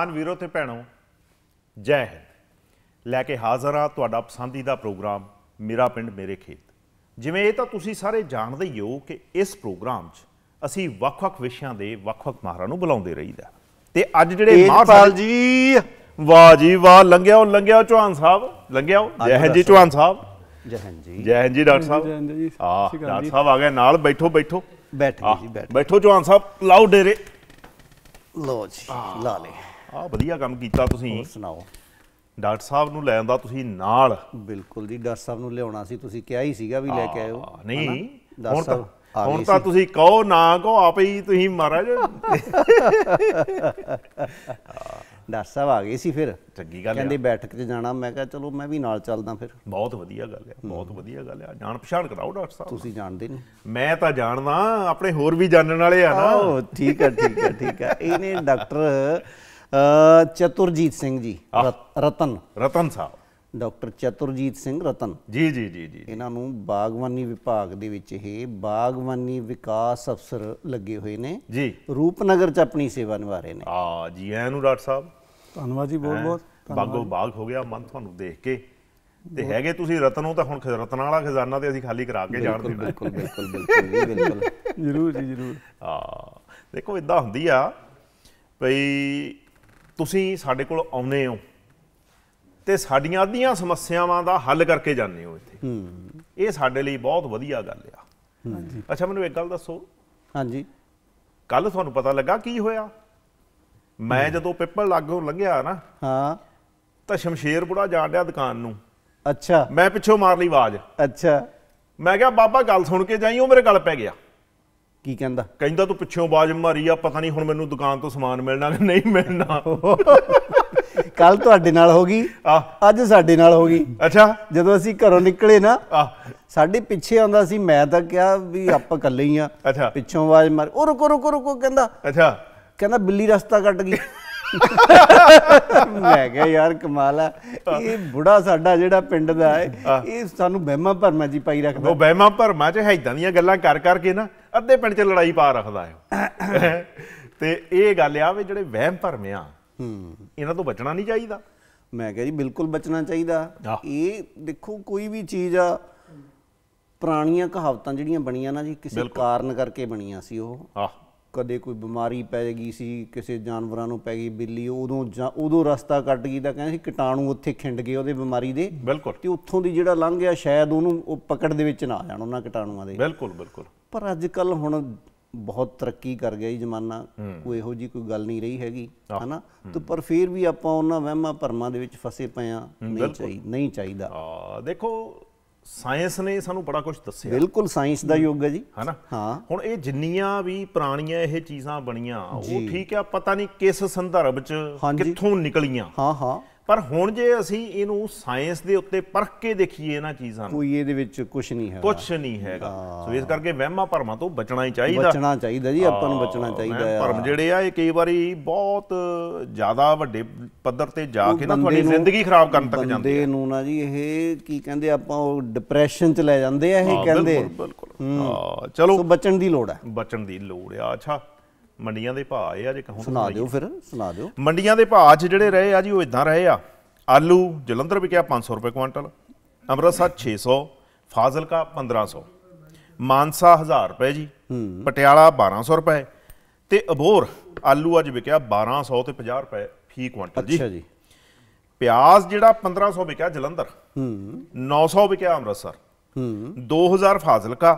ਕਿਸਾਨ ਵੀਰੋ ਤੇ ਭੈਣੋ ਜੈ ਹਿੰਦ ਲੈ ਕੇ ਹਾਜ਼ਰ ਆ ਤੁਹਾਡਾ ਪਸੰਦੀਦਾ ਪ੍ਰੋਗਰਾਮ ਮੇਰਾ ਪਿੰਡ ਮੇਰੇ ਖੇਤ ਜਿਵੇਂ ਇਹ ਤਾਂ ਤੁਸੀਂ ਸਾਰੇ ਜਾਣਦੇ ਹੀ ਹੋ ਕਿ ਇਸ ਪ੍ਰੋਗਰਾਮ 'ਚ ਅਸੀਂ ਵੱਖ-ਵੱਖ ਵਿਸ਼ਿਆਂ ਦੇ ਵੱਖ-ਵੱਖ ਮਾਹਰਾਂ ਨੂੰ ਬੁਲਾਉਂਦੇ ਰਹੀਦਾ ਤੇ ਅੱਜ ਜਿਹੜੇ ਮਾਹਰ ਜੀ ਵਾਹ ਜੀ ਵਾਹ ਲੰਗਿਆ ਉਹ ਲੰਘਿਆ ਚੌਹਾਨ ਸਾਹਿਬ ਲੰਘਿਆ ਜੈ ਹਿੰਦ ਜੀ ਚੌਹਾਨ ਸਾਹਿਬ ਜੈ ਹਿੰਦ ਜੀ ਜੈ ਹਿੰਦ ਜੀ ਡਾਕਟਰ ਸਾਹਿਬ ਹਾਂ ਡਾਕਟਰ ਸਾਹਿਬ ਆ ਗਏ ਨਾਲ ਬੈਠੋ ਬੈਠੋ ਬੈਠ ਜੀ ਬੈਠੋ ਚੌਹਾਨ ਸਾਹਿਬ ਲਾਓ ਡੇਰੇ ਲੋ ਜੀ ਲਾ ਲੇ ਆ ਵਧੀਆ ਕੰਮ ਕੀਤਾ ਤੁਸੀਂ ਸੁਣਾਓ ਡਾਕਟਰ ਸਾਹਿਬ ਨੂੰ ਲੈਣ ਦਾ ਤੁਸੀਂ ਨਾਲ ਬਿਲਕੁਲ ਜੀ ਡਾਕਟਰ ਸਾਹਿਬ ਨੂੰ ਲਿਆਉਣਾ ਸੀ ਤੁਸੀਂ ਕਿਹਾ ਹੀ ਸੀਗਾ ਵੀ ਲੈ ਕੇ ਆਇਓ ਨਹੀਂ ਹੁਣ ਤਾਂ ਹੁਣ ਤਾਂ ਤੁਸੀਂ ਕਹੋ ਨਾ ਕਹੋ ਆਪੇ ਹੀ ਤੁਸੀਂ ਮਹਾਰਾਜ ਡਾਕਟਰ ਸਾਹਿਬ ਆ ਗਏ ਸੀ ਫਿਰ ਚੰਗੀ ਗੱਲ ਕਹਿੰਦੇ ਬੈਠਕ 'ਚ ਜਾਣਾ ਮੈਂ ਕਿਹਾ ਚਲੋ ਮੈਂ ਵੀ ਨਾਲ ਚੱਲਦਾ ਫਿਰ ਬਹੁਤ ਵਧੀਆ ਗੱਲ ਹੈ ਬਹੁਤ ਵਧੀਆ ਗੱਲ ਹੈ ਜਾਣ ਪਛਾਣ ਕਰਾਓ ਡਾਕਟਰ ਸਾਹਿਬ ਤੁਸੀਂ ਜਾਣਦੇ ਨਹੀਂ ਮੈਂ ਤਾਂ ਜਾਣਦਾ ਆਪਣੇ ਹੋਰ ਵੀ ਜਾਣਨ ਵਾਲੇ ਆ ਨਾ ਠੀਕ ਹੈ ਠੀਕ ਹੈ ਠੀਕ ਹੈ ਇਹਨੇ ਡਾਕਟਰ ਚਤੁਰਜੀਤ ਸਿੰਘ ਜੀ ਰਤਨ ਰਤਨ ਸਾਹਿਬ ਡਾਕਟਰ ਚਤੁਰਜੀਤ ਸਿੰਘ ਰਤਨ ਜੀ ਜੀ ਜੀ ਜੀ ਇਹਨਾਂ ਨੂੰ ਬਾਗਵਾਨੀ ਵਿਭਾਗ ਦੇ ਵਿੱਚ ਇਹ ਬਾਗਵਾਨੀ ਵਿਕਾਸ ਅਫਸਰ ਲੱਗੇ ਹੋਏ ਨੇ ਜੀ ਰੂਪਨਗਰ ਚ ਆਪਣੀ ਸੇਵਾ ਨਿਭਾ ਰਹੇ ਨੇ ਆ ਜੀ ਐ ਨੂੰ ਡਾਕਟਰ ਸਾਹਿਬ ਧੰਨਵਾਦ ਜੀ ਬਹੁਤ ਬਹੁਤ ਬਾਗੋ ਬਾਗ ਹੋ ਗਿਆ ਮਨ ਤੁਹਾਨੂੰ ਦੇਖ ਕੇ ਤੇ ਹੈਗੇ ਤੁਸੀਂ ਰਤਨੋਂ ਤਾਂ ਹੁਣ ਰਤਨ ਵਾਲਾ ਖਜ਼ਾਨਾ ਤੇ ਅਸੀਂ ਖਾਲੀ ਕਰਾ ਕੇ ਜਾਣ ਦੀ ਬਿਲਕੁਲ ਬਿਲਕੁਲ ਬਿਲਕੁਲ ਬਿਲਕੁਲ ਜ਼ਰੂਰ ਜੀ ਜ਼ਰੂਰ ਆ ਦੇਖੋ ਇਦਾਂ ਹੁੰਦੀ ਆ ਭਈ ਤੁਸੀਂ ਸਾਡੇ ਕੋਲ ਆਉਨੇ ਹੋ ਤੇ ਸਾਡੀਆਂ ਅਧੀਆਂ ਸਮੱਸਿਆਵਾਂ ਦਾ ਹੱਲ ਕਰਕੇ ਜਾਂਦੇ ਹੋ ਇੱਥੇ ਇਹ ਸਾਡੇ ਲਈ ਬਹੁਤ ਵਧੀਆ ਗੱਲ ਆ ਹਾਂਜੀ ਅੱਛਾ ਮੈਨੂੰ ਇੱਕ ਗੱਲ ਦੱਸੋ ਹਾਂਜੀ ਕੱਲ ਤੁਹਾਨੂੰ ਪਤਾ ਲੱਗਾ ਕੀ ਹੋਇਆ ਮੈਂ ਜਦੋਂ ਪਿੱਪਲ ਲਾਗੋਂ ਲੰਘਿਆ ਨਾ ਹਾਂ ਤਾਂ ਸ਼ਮਸ਼ੀਰਪੁਰਾ ਜਾਣ ਡਿਆ ਦੁਕਾਨ ਨੂੰ ਅੱਛਾ ਮੈਂ ਪਿੱਛੋਂ ਮਾਰ ਲਈ ਆਵਾਜ਼ ਅੱਛਾ ਮੈਂ ਕਿਹਾ ਬਾਬਾ ਗੱਲ ਸੁਣ ਕੇ ਜਾਈ ਉਹ ਮੇਰੇ ਗੱਲ ਪੈ ਗਿਆ ਕੀ ਕਹਿੰਦਾ ਕਹਿੰਦਾ ਤੂੰ ਪਿੱਛੋਂ ਬਾਜ ਮਾਰੀ ਆ ਪਤਾ ਨਹੀਂ ਹੁਣ ਮੈਨੂੰ ਦੁਕਾਨ ਤੋਂ ਸਮਾਨ ਮਿਲਣਾ ਕਿ ਨਹੀਂ ਮਿਲਣਾ ਕੱਲ ਤੁਹਾਡੇ ਨਾਲ ਹੋ ਗਈ ਅੱਜ ਸਾਡੇ ਨਾਲ ਹੋ ਗਈ ਅੱਛਾ ਜਦੋਂ ਅਸੀਂ ਘਰੋਂ ਨਿਕਲੇ ਨਾ ਸਾਡੇ ਪਿੱਛੇ ਆਉਂਦਾ ਸੀ ਮੈਂ ਤਾਂ ਕਿਹਾ ਵੀ ਆਪਾਂ ਇਕੱਲੇ ਹੀ ਆ ਪਿੱਛੋਂ ਆਵਾਜ਼ ਮਾਰ ਉਹ ਰੁਕੋ ਰੁਕੋ ਰੁਕੋ ਕਹਿੰਦਾ ਅੱਛਾ ਕਹਿੰਦਾ ਬਿੱਲੀ ਰਸਤਾ ਕੱਟ ਗਈ ਮੈਂ ਕਿਹਾ ਯਾਰ ਕਮਾਲ ਆ ਇਹ ਬੁੜਾ ਸਾਡਾ ਜਿਹੜਾ ਪਿੰਡ ਦਾ ਹੈ ਇਹ ਸਾਨੂੰ ਬਹਿਮਾ ਭਰਮਾ ਜੀ ਪਾਈ ਰੱਖਦਾ ਉਹ ਬਹਿਮਾ ਭਰਮਾ 'ਚ ਹੈਦਾਂ ਦੀਆਂ ਗੱਲਾਂ ਕਰ ਕਰਕੇ ਨਾ ਅੱਧੇ ਪਿੰਡ 'ਚ ਲੜਾਈ ਪਾ ਰੱਖਦਾ ਹੈ ਤੇ ਇਹ ਗੱਲ ਆ ਵੀ ਜਿਹੜੇ ਵਹਿਮ ਭਰਮ ਆ ਇਹਨਾਂ ਤੋਂ ਬਚਣਾ ਨਹੀਂ ਚਾਹੀਦਾ ਮੈਂ ਕਿਹਾ ਜੀ ਬਿਲਕੁਲ ਬਚਣਾ ਚਾਹੀਦਾ ਇਹ ਦੇਖੋ ਕੋਈ ਵੀ ਚੀਜ਼ ਆ ਪੁਰਾਣੀਆਂ ਕਹਾਵਤਾਂ ਜਿਹੜੀਆਂ ਬਣੀਆਂ ਨਾ ਜੀ ਕਿਸੇ ਕਾਰਨ ਕਰਕੇ ਬਣੀਆਂ ਸੀ ਉਹ ਆਹ ਕਦੇ ਕੋਈ ਬਿਮਾਰੀ ਪੈ ਗਈ ਸੀ ਕਿਸੇ ਜਾਨਵਰਾਂ ਨੂੰ ਪੈ ਗਈ ਬਿੱਲੀ ਉਦੋਂ ਜਾਂ ਉਦੋਂ ਰਸਤਾ ਕੱਟ ਗਈ ਤਾਂ ਕਹਿੰਦੇ ਸੀ ਕੀਟਾਣੂ ਉੱਥੇ ਖਿੰਡ ਗਏ ਉਹਦੇ ਬਿਮਾਰੀ ਦੇ ਬਿਲਕੁਲ ਤੇ ਉੱਥੋਂ ਦੀ ਜਿਹੜਾ ਲੰਘ ਗਿਆ ਸ਼ਾਇਦ ਉਹਨੂੰ ਉਹ ਪਕੜ ਦੇ ਵਿੱਚ ਨਾ ਆ ਜਾਣ ਉਹਨਾਂ ਕੀਟਾਣੂਆਂ ਦੇ ਬਿਲਕੁਲ ਬਿਲਕੁਲ ਪਰ ਅੱਜ ਕੱਲ ਹੁਣ ਬਹੁਤ ਤਰੱਕੀ ਕਰ ਗਿਆ ਜੀ ਜ਼ਮਾਨਾ ਕੋਈ ਇਹੋ ਜੀ ਕੋਈ ਗੱਲ ਨਹੀਂ ਰਹੀ ਹੈਗੀ ਹਨਾ ਤੇ ਪਰ ਫਿਰ ਵੀ ਆਪਾਂ ਉਹਨਾਂ ਵਹਿਮਾਂ ਭਰਮਾਂ ਦੇ ਵਿੱਚ ਫਸੇ ਪਏ ਆ ਨਹੀਂ ਚਾਹੀਦਾ ਨਹੀਂ ਚਾਹੀਦਾ ਆ ਦੇਖੋ ਸਾਇੰਸ ਨੇ ਸਾਨੂੰ ਬੜਾ ਕੁਝ ਦੱਸਿਆ ਬਿਲਕੁਲ ਸਾਇੰਸ ਦਾ ਯੁੱਗ ਹੈ ਜੀ ਹਨਾ ਹਾਂ ਹੁਣ ਇਹ ਜਿੰਨੀਆਂ ਵੀ ਪ੍ਰਾਣੀਆਂ ਇਹ ਚੀਜ਼ਾਂ ਬਣੀਆਂ ਉਹ ਠੀਕ ਆ ਪਤਾ ਨਹੀਂ ਕਿਸ ਸੰਦਰਭ 'ਚ ਕਿੱਥੋਂ ਨਿਕਲੀਆਂ ਹਾਂ ਹਾਂ ਪਰ ਹੁਣ ਜੇ ਅਸੀਂ ਇਹਨੂੰ ਸਾਇੰਸ ਦੇ ਉੱਤੇ ਪਰਖ ਕੇ ਦੇਖੀਏ ਇਹਨਾਂ ਚੀਜ਼ਾਂ ਨੂੰ ਕੋਈ ਇਹਦੇ ਵਿੱਚ ਕੁਝ ਨਹੀਂ ਹੈ ਕੁਝ ਨਹੀਂ ਹੈਗਾ ਸੋ ਇਸ ਕਰਕੇ ਵਹਿਮਾਂ ਭਰਮਾਂ ਤੋਂ ਬਚਣਾ ਹੀ ਚਾਹੀਦਾ ਬਚਣਾ ਚਾਹੀਦਾ ਜੀ ਆਪਾਂ ਨੂੰ ਬਚਣਾ ਚਾਹੀਦਾ ਹੈ ਭਰਮ ਜਿਹੜੇ ਆ ਇਹ ਕਈ ਵਾਰੀ ਬਹੁਤ ਜ਼ਿਆਦਾ ਵੱਡੇ ਪੱਧਰ ਤੇ ਜਾ ਕੇ ਨਾ ਤੁਹਾਡੀ ਜ਼ਿੰਦਗੀ ਖਰਾਬ ਕਰਨ ਤੱਕ ਜਾਂਦੇ ਨੇ ਨੂੰ ਨਾ ਜੀ ਇਹ ਕੀ ਕਹਿੰਦੇ ਆਪਾਂ ਉਹ ਡਿਪਰੈਸ਼ਨ ਚ ਲੈ ਜਾਂਦੇ ਆ ਇਹ ਕਹਿੰਦੇ ਬਿਲਕੁਲ ਬਿਲਕੁਲ ਹਾਂ ਚਲੋ ਸੋ ਬਚਣ ਦੀ ਲੋੜ ਹੈ ਬਚਣ ਦੀ ਲੋੜ ਆ ਅੱਛਾ ਮੰਡੀਆਂ ਦੇ ਭਾਅ ਇਹ ਆ ਜੇ ਕਹੂੰ ਸੁਣਾ ਦਿਓ ਫਿਰ ਸੁਣਾ ਦਿਓ ਮੰਡੀਆਂ ਦੇ ਭਾਅ ਅੱਜ ਜਿਹੜੇ ਰਹੇ ਆ ਜੀ ਉਹ ਇਦਾਂ ਰਹੇ ਆ ਆਲੂ ਜਲੰਧਰ ਵਿਕਿਆ 500 ਰੁਪਏ ਕੁਇੰਟਲ ਅੰਮ੍ਰਿਤਸਰ 600 ਫਾਜ਼ਿਲਕਾ 1500 ਮਾਨਸਾ 1000 ਰੁਪਏ ਜੀ ਪਟਿਆਲਾ 1200 ਰੁਪਏ ਤੇ ਅਬੋਰ ਆਲੂ ਅੱਜ ਵਿਕਿਆ 1200 ਤੇ 50 ਰੁਪਏ ਫੀ ਕੁਇੰਟਲ ਜੀ ਅੱਛਾ ਜੀ ਪਿਆਜ਼ ਜਿਹੜਾ 1500 ਵਿਕਿਆ ਜਲੰਧਰ ਹੂੰ 900 ਵਿਕਿਆ ਅੰਮ੍ਰਿਤਸਰ ਹੂੰ 2000 ਫਾਜ਼ਿਲਕਾ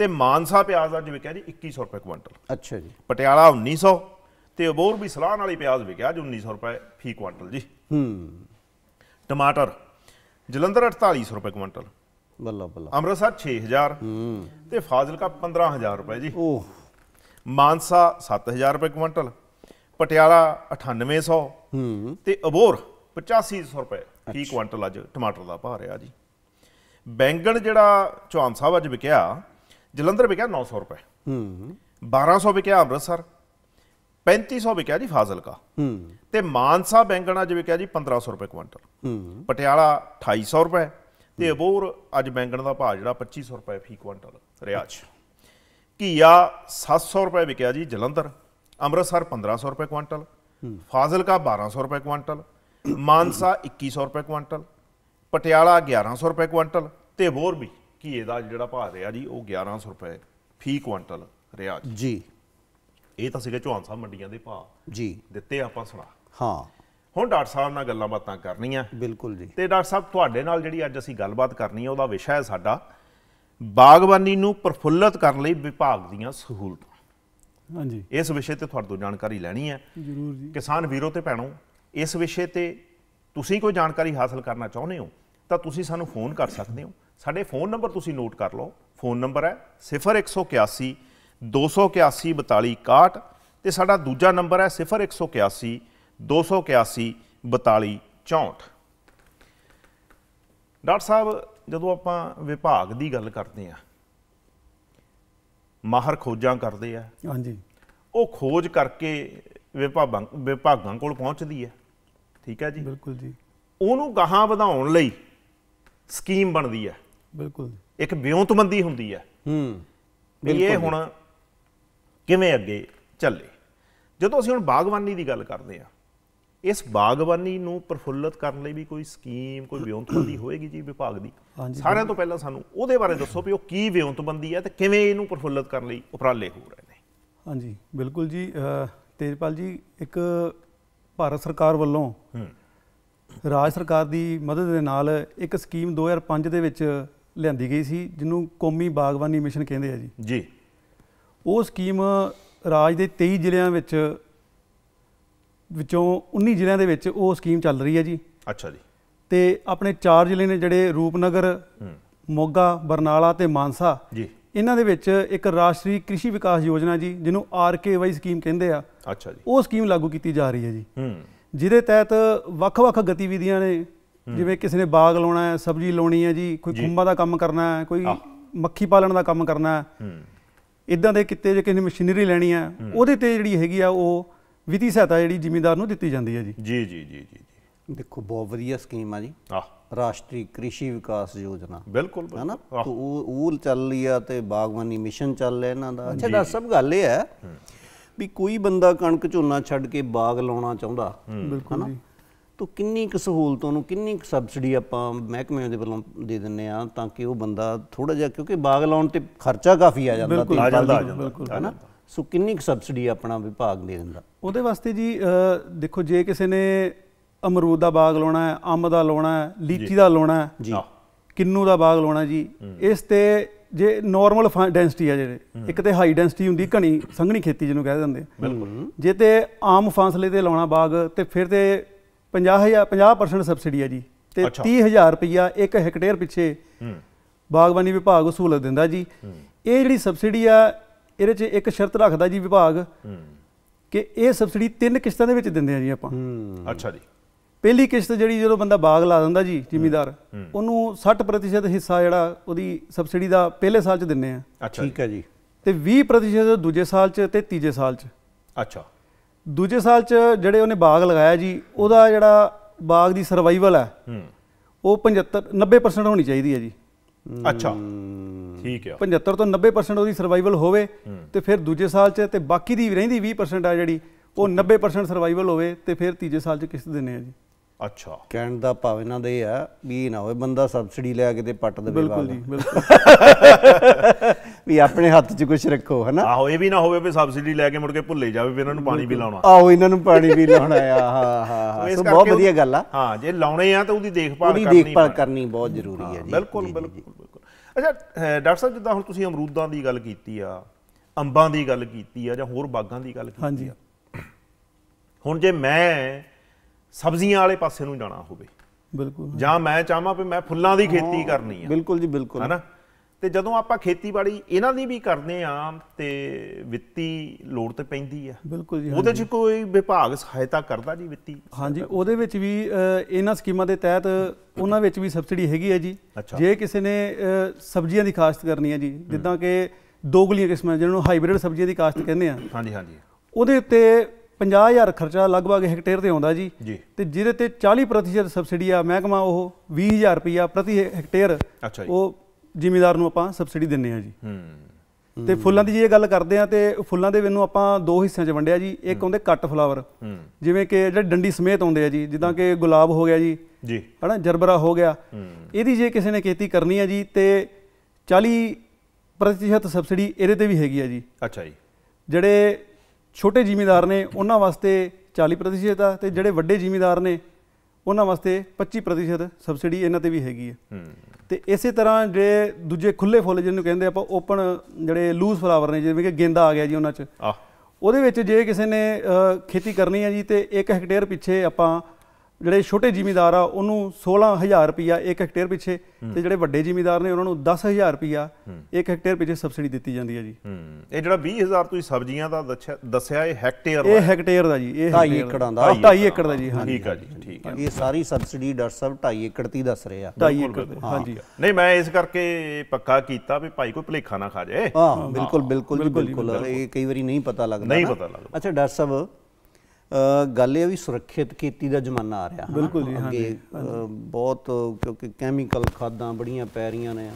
ਤੇ ਮਾਨਸਾ ਪਿਆਜ਼ ਅੱਜ ਵਿਕਿਆ ਜੀ 2100 ਰੁਪਏ ਕੁਇੰਟਲ ਅੱਛਾ ਜੀ ਪਟਿਆਲਾ 1900 ਤੇ ਅਬੋਰ ਵੀ ਸਲਾਹ ਵਾਲੀ ਪਿਆਜ਼ ਵਿਕਿਆ ਜੀ 1900 ਰੁਪਏ ਫੀ ਕੁਇੰਟਲ ਜੀ ਹੂੰ ਟਮਾਟਰ ਜਲੰਧਰ 4800 ਰੁਪਏ ਕੁਇੰਟਲ ਬੱਲਾ ਬੱਲਾ ਅੰਮ੍ਰਿਤਸਰ 6000 ਹੂੰ ਤੇ ਫਾਜ਼ਿਲਕਾ 15000 ਰੁਪਏ ਜੀ ਓਹ ਮਾਨਸਾ 7000 ਰੁਪਏ ਕੁਇੰਟਲ ਪਟਿਆਲਾ 9800 ਹੂੰ ਤੇ ਅਬੋਰ 8500 ਰੁਪਏ ਫੀ ਕੁਇੰਟਲ ਅੱਜ ਟਮਾਟਰ ਦਾ ਭਾਅ ਰਿਹਾ ਜੀ ਬੈਂਗਣ ਜਿਹੜਾ ਚੌਂਸਾ ਸਾਹਿਬ ਅੱਜ ਵਿਕਿਆ ਜਲੰਧਰ ਵਿਕਿਆ 900 ਰੁਪਏ ਹੂੰ 1200 ਵਿਕਿਆ ਅੰਮ੍ਰਿਤਸਰ 3500 ਵਿਕਿਆ ਜੀ ਫਾਜ਼ਿਲਕਾ ਹੂੰ ਤੇ ਮਾਨਸਾ ਬੈਂਗਣਾ ਜਿਵੇਂ ਕਿਹਾ ਜੀ 1500 ਰੁਪਏ ਕੁਇੰਟਲ ਹੂੰ ਪਟਿਆਲਾ 2800 ਰੁਪਏ ਤੇ ਅਬੋਰ ਅੱਜ ਬੈਂਗਣ ਦਾ ਭਾਅ ਜਿਹੜਾ 2500 ਰੁਪਏ ਫੀ ਕੁਇੰਟਲ ਰਿਆਜ ਘੀਆ 700 ਰੁਪਏ ਵਿਕਿਆ ਜੀ ਜਲੰਧਰ ਅੰਮ੍ਰਿਤਸਰ 1500 ਰੁਪਏ ਕੁਇੰਟਲ ਫਾਜ਼ਿਲਕਾ 1200 ਰੁਪਏ ਕੁਇੰਟਲ ਮਾਨਸਾ 2100 ਰੁਪਏ ਕੁਇੰਟਲ ਪਟਿਆਲਾ 1100 ਰੁਪਏ ਕੁਇੰਟਲ ਤੇ ਅਬੋਰ ਵੀ ਘੀਏ ਦਾ ਜਿਹੜਾ ਭਾਅ ਰਿਹਾ ਜੀ ਉਹ 1100 ਰੁਪਏ ਫੀ ਕੁਇੰਟਲ ਰਿਹਾ ਜੀ ਇਹ ਤਾਂ ਸੀਗੇ ਚੌਹਾਨ ਸਾਹਿਬ ਮੰਡੀਆਂ ਦੇ ਭਾਅ ਜੀ ਦਿੱਤੇ ਆਪਾਂ ਸੁਣਾ ਹਾਂ ਹੁਣ ਡਾਕਟਰ ਸਾਹਿਬ ਨਾਲ ਗੱਲਾਂ ਬਾਤਾਂ ਕਰਨੀਆਂ ਬਿਲਕੁਲ ਜੀ ਤੇ ਡਾਕਟਰ ਸਾਹਿਬ ਤੁਹਾਡੇ ਨਾਲ ਜਿਹੜੀ ਅੱਜ ਅਸੀਂ ਗੱਲਬਾਤ ਕਰਨੀ ਹੈ ਉਹਦਾ ਵਿਸ਼ਾ ਹੈ ਸਾਡਾ ਬਾਗਬਾਨੀ ਨੂੰ ਪ੍ਰਫੁੱਲਤ ਕਰਨ ਲਈ ਵਿਭਾਗ ਦੀਆਂ ਸਹੂਲਤਾਂ ਹਾਂਜੀ ਇਸ ਵਿਸ਼ੇ ਤੇ ਤੁਹਾਡੇ ਤੋਂ ਜਾਣਕਾਰੀ ਲੈਣੀ ਹੈ ਜ਼ਰੂਰ ਜੀ ਕਿਸਾਨ ਵੀਰੋ ਤੇ ਭੈਣੋ ਇਸ ਵਿਸ਼ੇ ਤੇ ਤੁਸੀਂ ਕੋਈ ਜਾਣਕਾਰੀ ਹਾਸਲ ਕਰਨਾ ਚਾਹੁੰਦੇ ਹੋ ਤਾਂ ਤੁਸੀਂ ਸਾਨੂੰ ਫੋਨ ਕਰ ਸਕਦੇ ਹੋ ਸਾਡੇ ਫੋਨ ਨੰਬਰ ਤੁਸੀਂ ਨੋਟ ਕਰ ਲਓ ਫੋਨ ਨੰਬਰ ਹੈ 0181 281 4261 ਤੇ ਸਾਡਾ ਦੂਜਾ ਨੰਬਰ ਹੈ 0181 281 4264 ਡਾਕਟਰ ਸਾਹਿਬ ਜਦੋਂ ਆਪਾਂ ਵਿਭਾਗ ਦੀ ਗੱਲ ਕਰਦੇ ਆ ਮਾਹਰ ਖੋਜਾਂ ਕਰਦੇ ਆ ਹਾਂਜੀ ਉਹ ਖੋਜ ਕਰਕੇ ਵਿਭਾਗਾਂ ਵਿਭਾਗਾਂ ਕੋਲ ਪਹੁੰਚਦੀ ਹੈ ਠੀਕ ਹੈ ਜੀ ਬਿਲਕੁਲ ਜੀ ਉਹਨੂੰ ਗਾਹਾਂ ਵਧਾਉਣ ਲਈ ਸਕੀਮ ਬਣਦੀ ਹੈ ਬਿਲਕੁਲ ਇੱਕ ਵਿਉਂਤਬੰਦੀ ਹੁੰਦੀ ਹੈ ਹੂੰ ਵੀ ਇਹ ਹੁਣ ਕਿਵੇਂ ਅੱਗੇ ਚੱਲੇ ਜਦੋਂ ਅਸੀਂ ਹੁਣ ਬਾਗਬਾਨੀ ਦੀ ਗੱਲ ਕਰਦੇ ਆ ਇਸ ਬਾਗਬਾਨੀ ਨੂੰ ਪ੍ਰਫੁੱਲਤ ਕਰਨ ਲਈ ਵੀ ਕੋਈ ਸਕੀਮ ਕੋਈ ਵਿਉਂਤਬੰਦੀ ਹੋਏਗੀ ਜੀ ਵਿਭਾਗ ਦੀ ਸਾਰਿਆਂ ਤੋਂ ਪਹਿਲਾਂ ਸਾਨੂੰ ਉਹਦੇ ਬਾਰੇ ਦੱਸੋ ਵੀ ਉਹ ਕੀ ਵਿਉਂਤਬੰਦੀ ਹੈ ਤੇ ਕਿਵੇਂ ਇਹਨੂੰ ਪ੍ਰਫੁੱਲਤ ਕਰਨ ਲਈ ਉਪਰਾਲੇ ਹੋ ਰਹੇ ਨੇ ਹਾਂਜੀ ਬਿਲਕੁਲ ਜੀ ਤੇਜਪਾਲ ਜੀ ਇੱਕ ਭਾਰਤ ਸਰਕਾਰ ਵੱਲੋਂ ਰਾਜ ਸਰਕਾਰ ਦੀ ਮਦਦ ਦੇ ਨਾਲ ਇੱਕ ਸਕੀਮ 2005 ਦੇ ਵਿੱਚ ਲਿਆਂਦੀ ਗਈ ਸੀ ਜਿਹਨੂੰ ਕੌਮੀ ਬਾਗਬਾਨੀ ਮਿਸ਼ਨ ਕਹਿੰਦੇ ਆ ਜੀ ਜੀ ਉਹ ਸਕੀਮ ਰਾਜ ਦੇ 23 ਜ਼ਿਲ੍ਹਿਆਂ ਵਿੱਚ ਵਿੱਚੋਂ 19 ਜ਼ਿਲ੍ਹਿਆਂ ਦੇ ਵਿੱਚ ਉਹ ਸਕੀਮ ਚੱਲ ਰਹੀ ਹੈ ਜੀ ਅੱਛਾ ਜੀ ਤੇ ਆਪਣੇ 4 ਜ਼ਿਲ੍ਹੇ ਨੇ ਜਿਹੜੇ ਰੂਪਨਗਰ ਮੋਗਾ ਬਰਨਾਲਾ ਤੇ ਮਾਨਸਾ ਜੀ ਇਹਨਾਂ ਦੇ ਵਿੱਚ ਇੱਕ ਰਾਸ਼ਟਰੀ ਕ੍ਰਿਸ਼ੀ ਵਿਕਾਸ ਯੋਜਨਾ ਜੀ ਜਿਹਨੂੰ ਆਰਕੇਵਾਈ ਸਕੀਮ ਕਹਿੰਦੇ ਆ ਅੱਛਾ ਜੀ ਉਹ ਸਕੀਮ ਲਾਗੂ ਕੀਤੀ ਜਾ ਰਹੀ ਹੈ ਜੀ ਹੂੰ ਜਿਹਦੇ ਤਹਿਤ ਵੱਖ-ਵੱਖ ਗਤੀਵਿਧੀਆਂ ਨੇ ਜਿਵੇਂ ਕਿਸੇ ਨੇ ਬਾਗ ਲਾਉਣਾ ਹੈ ਸਬਜ਼ੀ ਲਾਉਣੀ ਹੈ ਜੀ ਕੋਈ ਖੁੰਬਾਂ ਦਾ ਕੰਮ ਕਰਨਾ ਹੈ ਕੋਈ ਮੱਖੀ ਪਾਲਣ ਦਾ ਕੰਮ ਕਰਨਾ ਹੈ ਇਦਾਂ ਦੇ ਕਿਤੇ ਜੇ ਕਿਸੇ ਮਸ਼ੀਨਰੀ ਲੈਣੀ ਹੈ ਉਹਦੇ ਤੇ ਜਿਹੜੀ ਹੈਗੀ ਆ ਉਹ ਵਿਤੀ ਸਹਾਇਤਾ ਜਿਹੜੀ ਜ਼ਿਮੀਂਦਾਰ ਨੂੰ ਦਿੱਤੀ ਜਾਂਦੀ ਹੈ ਜੀ ਜੀ ਜੀ ਜੀ ਜੀ ਦੇਖੋ ਬਹੁਤ ਵਧੀਆ ਸਕੀਮ ਆ ਜੀ ਆਹ ਰਾਸ਼ਟਰੀ ਕ੍ਰਿਸ਼ੀ ਵਿਕਾਸ ਯੋਜਨਾ ਬਿਲਕੁਲ ਹੈਨਾ ਤੋ ਉਹ ਉਹ ਚੱਲ ਰਹੀ ਆ ਤੇ ਬਾਗਬਾਨੀ ਮਿਸ਼ਨ ਚੱਲ ਰਿਹਾ ਇਹਨਾਂ ਦਾ ਅੱਛਾ ਦੱਸ ਸਭ ਗੱਲ ਇਹ ਹੈ ਵੀ ਕੋਈ ਬੰਦਾ ਕਣਕ ਝੋਨਾ ਛੱਡ ਕੇ ਬਾਗ ਲਾਉਣਾ ਚਾਹੁੰਦਾ ਬਿਲਕੁਲ ਜੀ ਤੋਂ ਕਿੰਨੀ ਕੁ ਸਹੂਲਤ ਉਹਨੂੰ ਕਿੰਨੀ ਕੁ ਸਬਸਿਡੀ ਆਪਾਂ ਮਹਿਕਮੇ ਦੇ ਵੱਲੋਂ ਦੇ ਦਿੰਨੇ ਆ ਤਾਂ ਕਿ ਉਹ ਬੰਦਾ ਥੋੜਾ ਜਿਹਾ ਕਿਉਂਕਿ ਬਾਗ ਲਾਉਣ ਤੇ ਖਰਚਾ ਕਾਫੀ ਆ ਜਾਂਦਾ ਤੇ ਆ ਜਾਂਦਾ ਹੈ ਨਾ ਸੋ ਕਿੰਨੀ ਕੁ ਸਬਸਿਡੀ ਆਪਣਾ ਵਿਭਾਗ ਦੇ ਦਿੰਦਾ ਉਹਦੇ ਵਾਸਤੇ ਜੀ ਦੇਖੋ ਜੇ ਕਿਸੇ ਨੇ ਅਮਰੂਦ ਦਾ ਬਾਗ ਲਾਉਣਾ ਹੈ ਅੰਬ ਦਾ ਲਾਉਣਾ ਹੈ ਲੀਚੀ ਦਾ ਲਾਉਣਾ ਹੈ ਜੀ ਕਿੰਨੂ ਦਾ ਬਾਗ ਲਾਉਣਾ ਜੀ ਇਸ ਤੇ ਜੇ ਨਾਰਮਲ ਡੈਂਸਿਟੀ ਆ ਜਿਹੜੇ ਇੱਕ ਤੇ ਹਾਈ ਡੈਂਸਿਟੀ ਹੁੰਦੀ ਘਣੀ ਸੰਘਣੀ ਖੇਤੀ ਜਿਹਨੂੰ ਕਹਿ ਦਿੰਦੇ ਬਿਲਕੁਲ ਜੇ ਤੇ ਆਮ ਫਾਸਲੇ ਤੇ ਲਾਉਣਾ ਬਾਗ ਤੇ ਫਿਰ ਤੇ 50000 50% ਸਬਸਿਡੀ ਹੈ ਜੀ ਤੇ 30000 ਰੁਪਇਆ 1 ਹੈਕਟੇਅਰ ਪਿੱਛੇ ਬਾਗਬਾਨੀ ਵਿਭਾਗ ਸਹੂਲਤ ਦਿੰਦਾ ਜੀ ਇਹ ਜਿਹੜੀ ਸਬਸਿਡੀ ਆ ਇਹਦੇ 'ਚ ਇੱਕ ਸ਼ਰਤ ਰੱਖਦਾ ਜੀ ਵਿਭਾਗ ਕਿ ਇਹ ਸਬਸਿਡੀ ਤਿੰਨ ਕਿਸ਼ਤਾਂ ਦੇ ਵਿੱਚ ਦਿੰਦੇ ਆ ਜੀ ਆਪਾਂ ਅੱਛਾ ਜੀ ਪਹਿਲੀ ਕਿਸ਼ਤ ਜਿਹੜੀ ਜਦੋਂ ਬੰਦਾ ਬਾਗ ਲਾ ਦਿੰਦਾ ਜੀ ਜ਼ਿਮੀਦਾਰ ਉਹਨੂੰ 60% ਹਿੱਸਾ ਜਿਹੜਾ ਉਹਦੀ ਸਬਸਿਡੀ ਦਾ ਪਹਿਲੇ ਸਾਲ 'ਚ ਦਿੰਨੇ ਆ ਠੀਕ ਹੈ ਜੀ ਤੇ 20% ਦੂਜੇ ਸਾਲ 'ਚ ਤੇ ਤੀਜੇ ਸਾਲ 'ਚ ਅੱਛਾ ਦੂਜੇ ਸਾਲ ਚ ਜਿਹੜੇ ਉਹਨੇ ਬਾਗ ਲਗਾਇਆ ਜੀ ਉਹਦਾ ਜਿਹੜਾ ਬਾਗ ਦੀ ਸਰਵਾਈਵਲ ਹੈ ਉਹ 75 90% ਹੋਣੀ ਚਾਹੀਦੀ ਹੈ ਜੀ ਅੱਛਾ ਠੀਕ ਹੈ 75 ਤੋਂ 90% ਉਹਦੀ ਸਰਵਾਈਵਲ ਹੋਵੇ ਤੇ ਫਿਰ ਦੂਜੇ ਸਾਲ ਚ ਤੇ ਬਾਕੀ ਦੀ ਰਹਿੰਦੀ 20% ਆ ਜਿਹੜੀ ਉਹ 90% ਸਰਵਾਈਵਲ ਹੋਵੇ ਤੇ ਫਿਰ ਤੀਜੇ ਸਾਲ ਚ ਕਿਸ ਦਿੰਨੇ ਆ ਜੀ ਅੱਛਾ ਕਹਿਣ ਦਾ ਭਾਵ ਇਹਨਾਂ ਦੇ ਆ ਵੀ ਨਾ ਹੋਵੇ ਬੰਦਾ ਸਬਸਿਡੀ ਲੈ ਕੇ ਤੇ ਪੱਟ ਦੇਵੇ ਬਿਲਕੁਲ ਜੀ ਬਿਲਕੁਲ ਵੀ ਆਪਣੇ ਹੱਥ 'ਚ ਕੁਝ ਰੱਖੋ ਹਨਾ ਆਹੋ ਇਹ ਵੀ ਨਾ ਹੋਵੇ ਵੀ ਸਬਸਿਡੀ ਲੈ ਕੇ ਮੁੜ ਕੇ ਭੁੱਲੇ ਜਾਵੇ ਵੀ ਇਹਨਾਂ ਨੂੰ ਪਾਣੀ ਵੀ ਲਾਉਣਾ ਆਹੋ ਇਹਨਾਂ ਨੂੰ ਪਾਣੀ ਵੀ ਲਾਉਣਾ ਆ ਹਾਂ ਹਾਂ ਸੋ ਬਹੁਤ ਵਧੀਆ ਗੱਲ ਆ ਹਾਂ ਜੇ ਲਾਉਣੇ ਆ ਤਾਂ ਉਹਦੀ ਦੇਖਭਾਲ ਕਰਨੀ ਉਹਦੀ ਦੇਖਭਾਲ ਕਰਨੀ ਬਹੁਤ ਜ਼ਰੂਰੀ ਹੈ ਜੀ ਬਿਲਕੁਲ ਬਿਲਕੁਲ ਅੱਛਾ ਡਾਕਟਰ ਸਾਹਿਬ ਜਿੱਦਾਂ ਹੁਣ ਤੁਸੀਂ ਅਮਰੂਦਾਂ ਦੀ ਗੱਲ ਕੀਤੀ ਆ ਅੰਬਾਂ ਦੀ ਗੱਲ ਕੀਤੀ ਆ ਜਾਂ ਹੋਰ ਬਾਗਾਂ ਦੀ ਗੱਲ ਕੀਤੀ ਆ ਹੁਣ ਜੇ ਮੈਂ ਸਬਜ਼ੀਆਂ ਵਾਲੇ ਪਾਸੇ ਨੂੰ ਜਾਣਾ ਹੋਵੇ ਬਿਲਕੁਲ ਜਾਂ ਮੈਂ ਚਾਹਾਂ ਵੀ ਮੈਂ ਫੁੱਲਾਂ ਦੀ ਖੇਤੀ ਕਰਨੀ ਆ ਬਿਲਕੁਲ ਜੀ ਬਿਲਕੁਲ ਹਨਾ ਤੇ ਜਦੋਂ ਆਪਾਂ ਖੇਤੀਬਾੜੀ ਇਹਨਾਂ ਦੀ ਵੀ ਕਰਦੇ ਆ ਤੇ ਵਿੱਤੀ ਲੋੜ ਤੇ ਪੈਂਦੀ ਆ ਬਿਲਕੁਲ ਜੀ ਉਹਦੇ 'ਚ ਕੋਈ ਵਿਭਾਗ ਸਹਾਇਤਾ ਕਰਦਾ ਜੀ ਵਿੱਤੀ ਹਾਂਜੀ ਉਹਦੇ ਵਿੱਚ ਵੀ ਇਹਨਾਂ ਸਕੀਮਾਂ ਦੇ ਤਹਿਤ ਉਹਨਾਂ ਵਿੱਚ ਵੀ ਸਬਸਿਡੀ ਹੈਗੀ ਹੈ ਜੀ ਜੇ ਕਿਸੇ ਨੇ ਸਬਜ਼ੀਆਂ ਦੀ ਕਾਸ਼ਤ ਕਰਨੀ ਹੈ ਜੀ ਜਿੱਦਾਂ ਕਿ ਦੋਗਲੀਆਂ ਕਿਸਮਾਂ ਜਿਹਨਾਂ ਨੂੰ ਹਾਈਬ੍ਰਿਡ ਸਬਜ਼ੀਆਂ ਦੀ ਕਾਸ਼ਤ ਕਹਿੰਦੇ ਆ ਹਾਂਜੀ ਹਾਂਜੀ ਉਹਦੇ ਉੱਤੇ 50000 ਖਰਚਾ ਲਗਭਗ ਹੈਕਟੇਅਰ ਤੇ ਆਉਂਦਾ ਜੀ ਤੇ ਜਿਹਦੇ ਤੇ 40% ਸਬਸਿਡੀ ਆ ਮਹਿਕਮਾ ਉਹ 20000 ਰੁਪਇਆ ਪ੍ਰਤੀ ਹੈਕਟੇਅਰ ਉਹ ਜ਼ਿਮੀਦਾਰ ਨੂੰ ਆਪਾਂ ਸਬਸਿਡੀ ਦਿੰਨੇ ਆ ਜੀ ਹੂੰ ਤੇ ਫੁੱਲਾਂ ਦੀ ਜੇ ਗੱਲ ਕਰਦੇ ਆ ਤੇ ਫੁੱਲਾਂ ਦੇ ਮੈਨੂੰ ਆਪਾਂ ਦੋ ਹਿੱਸਿਆਂ 'ਚ ਵੰਡਿਆ ਜੀ ਇੱਕ ਹੁੰਦੇ ਕੱਟ ਫਲਾਵਰ ਜਿਵੇਂ ਕਿ ਜਿਹੜੇ ਡੰਡੀ ਸਮੇਤ ਆਉਂਦੇ ਆ ਜੀ ਜਿੱਦਾਂ ਕਿ ਗੁਲਾਬ ਹੋ ਗਿਆ ਜੀ ਜੀ ਹਨਾ ਜਰਬਰਾ ਹੋ ਗਿਆ ਇਹਦੀ ਜੇ ਕਿਸੇ ਨੇ ਖੇਤੀ ਕਰਨੀ ਆ ਜੀ ਤੇ 40 ਪ੍ਰਤੀਸ਼ਤ ਸਬਸਿਡੀ ਇਹਦੇ ਤੇ ਵੀ ਹੈਗੀ ਆ ਜੀ ਅੱਛਾ ਜੀ ਜਿਹੜੇ ਛੋਟੇ ਜ਼ਿਮੀਦਾਰ ਨੇ ਉਹਨਾਂ ਵਾਸਤੇ 40% ਆ ਤੇ ਜਿਹੜੇ ਵੱਡੇ ਜ਼ਿਮੀਦਾਰ ਨੇ ਉਹਨਾਂ ਵਾਸਤੇ 25% ਸਬਸਿਡੀ ਇਹਨਾਂ ਤੇ ਵੀ ਹੈਗੀ ਹੈ ਤੇ ਇਸੇ ਤਰ੍ਹਾਂ ਜਿਹੜੇ ਦੂਜੇ ਖੁੱਲੇ ਫੁੱਲ ਜਿਹਨੂੰ ਕਹਿੰਦੇ ਆਪਾਂ ਓਪਨ ਜਿਹੜੇ ਲੂਜ਼ ਫਲਾਵਰ ਨੇ ਜਿਵੇਂ ਕਿ ਗੇਂਦਾ ਆ ਗਿਆ ਜੀ ਉਹਨਾਂ 'ਚ ਉਹਦੇ ਵਿੱਚ ਜੇ ਕਿਸੇ ਨੇ ਖੇਤੀ ਕਰਨੀ ਹੈ ਜੀ ਤੇ 1 ਹੈਕਟੇਅਰ ਪਿੱਛੇ ਆਪਾਂ ਜਿਹੜੇ ਛੋਟੇ ਜ਼ਿਮੀਦਾਰ ਆ ਉਹਨੂੰ 16000 ਰੁਪਇਆ 1 ਹੈਕਟੇਅਰ ਪਿੱਛੇ ਤੇ ਜਿਹੜੇ ਵੱਡੇ ਜ਼ਿਮੀਦਾਰ ਨੇ ਉਹਨਾਂ ਨੂੰ 10000 ਰੁਪਇਆ 1 ਹੈਕਟੇਅਰ ਪਿੱਛੇ ਸਬਸਿਡੀ ਦਿੱਤੀ ਜਾਂਦੀ ਹੈ ਜੀ ਇਹ ਜਿਹੜਾ 20000 ਤੁਸੀਂ ਸਬਜ਼ੀਆਂ ਦਾ ਦੱਸਿਆ ਇਹ ਹੈਕਟੇਅਰ ਦਾ ਇਹ ਹੈਕਟੇਅਰ ਦਾ ਜੀ ਇਹ 2.5 ਏਕੜਾਂ ਦਾ 2.5 ਏਕੜ ਦਾ ਜੀ ਹਾਂ ਠੀਕ ਆ ਜੀ ਠੀਕ ਆ ਇਹ ਸਾਰੀ ਸਬਸਿਡੀ ਡਾਕਟਰ ਸਾਹਿਬ 2.5 ਏਕੜ ਦੀ ਦੱਸ ਰਹੇ ਆ 2.5 ਏਕੜ ਹਾਂਜੀ ਨਹੀਂ ਮੈਂ ਇਸ ਕਰਕੇ ਪੱਕਾ ਕੀਤਾ ਵੀ ਭਾਈ ਕੋਈ ਭਲੇਖਾ ਨਾ ਖਾ ਜਾਏ ਹਾਂ ਬਿਲਕੁਲ ਬਿਲਕੁਲ ਬਿਲਕੁਲ ਇਹ ਕਈ ਵਾਰੀ ਨਹੀਂ ਪਤਾ ਲੱਗਦਾ ਨਹੀਂ ਪਤਾ ਲੱਗਦਾ ਅੱਛਾ ਡਾਕਟਰ ਸਾਹਿਬ ਗੱਲ ਇਹ ਵੀ ਸੁਰੱਖਿਅਤ ਖੇਤੀ ਦਾ ਜ਼ਮਾਨਾ ਆ ਰਿਹਾ ਹੈ ਬਿਲਕੁਲ ਜੀ ਹਾਂ ਬਹੁਤ ਕਿਉਂਕਿ ਕੈਮੀਕਲ ਖਾਦਾਂ ਬੜੀਆਂ ਪੈ ਰਹੀਆਂ ਨੇ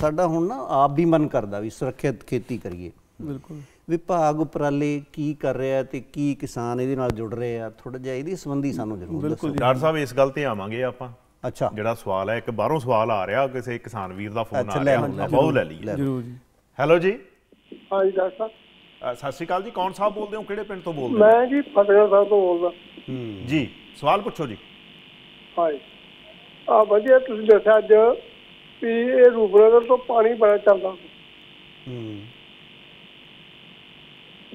ਸਾਡਾ ਹੁਣ ਨਾ ਆਪ ਵੀ ਮਨ ਕਰਦਾ ਵੀ ਸੁਰੱਖਿਅਤ ਖੇਤੀ ਕਰੀਏ ਬਿਲਕੁਲ ਵਿਭਾਗ ਉਪਰਾਲੇ ਕੀ ਕਰ ਰਿਹਾ ਤੇ ਕੀ ਕਿਸਾਨ ਇਹਦੇ ਨਾਲ ਜੁੜ ਰਹੇ ਆ ਥੋੜਾ ਜਿਹਾ ਇਹਦੇ ਸੰਬੰਧੀ ਸਾਨੂੰ ਜ਼ਰੂਰ ਦੱਸੋ ਬਿਲਕੁਲ ਡਾਕਟਰ ਸਾਹਿਬ ਇਸ ਗੱਲ ਤੇ ਆਵਾਂਗੇ ਆਪਾਂ ਅੱਛਾ ਜਿਹੜਾ ਸਵਾਲ ਹੈ ਇੱਕ ਬਾਹਰੋਂ ਸਵਾਲ ਆ ਰਿਹਾ ਕਿਸੇ ਕਿਸਾਨ ਵੀਰ ਦਾ ਫੋਨ ਆ ਰਿਹਾ ਬਹੁਤ ਲੈ ਲਈਏ ਜਰੂਰ ਜੀ ਹੈਲੋ ਜੀ ਹਾਂ ਜੀ ਡਾਕਟਰ ਸਾਹਿਬ ਸਤਿ ਸ਼੍ਰੀ ਅਕਾਲ ਜੀ ਕੌਣ ਸਾਹਿਬ ਬੋਲਦੇ ਹੋ ਕਿਹੜੇ ਪਿੰਡ ਤੋਂ ਬੋਲਦੇ ਹੋ ਮੈਂ ਜੀ ਫਤਿਹਗੜ੍ਹ ਸਾਹਿਬ ਤੋਂ ਬੋਲਦਾ ਹੂੰ ਜੀ ਸਵਾਲ ਪੁੱਛੋ ਜੀ ਹਾਂ ਆ ਵਧੀਆ ਤੁਸੀਂ ਦੱਸਿਆ ਅੱਜ ਵੀ ਇਹ ਰੂਪਨਗਰ ਤੋਂ ਪਾਣੀ ਬੜਾ ਚੱਲਦਾ ਹੂੰ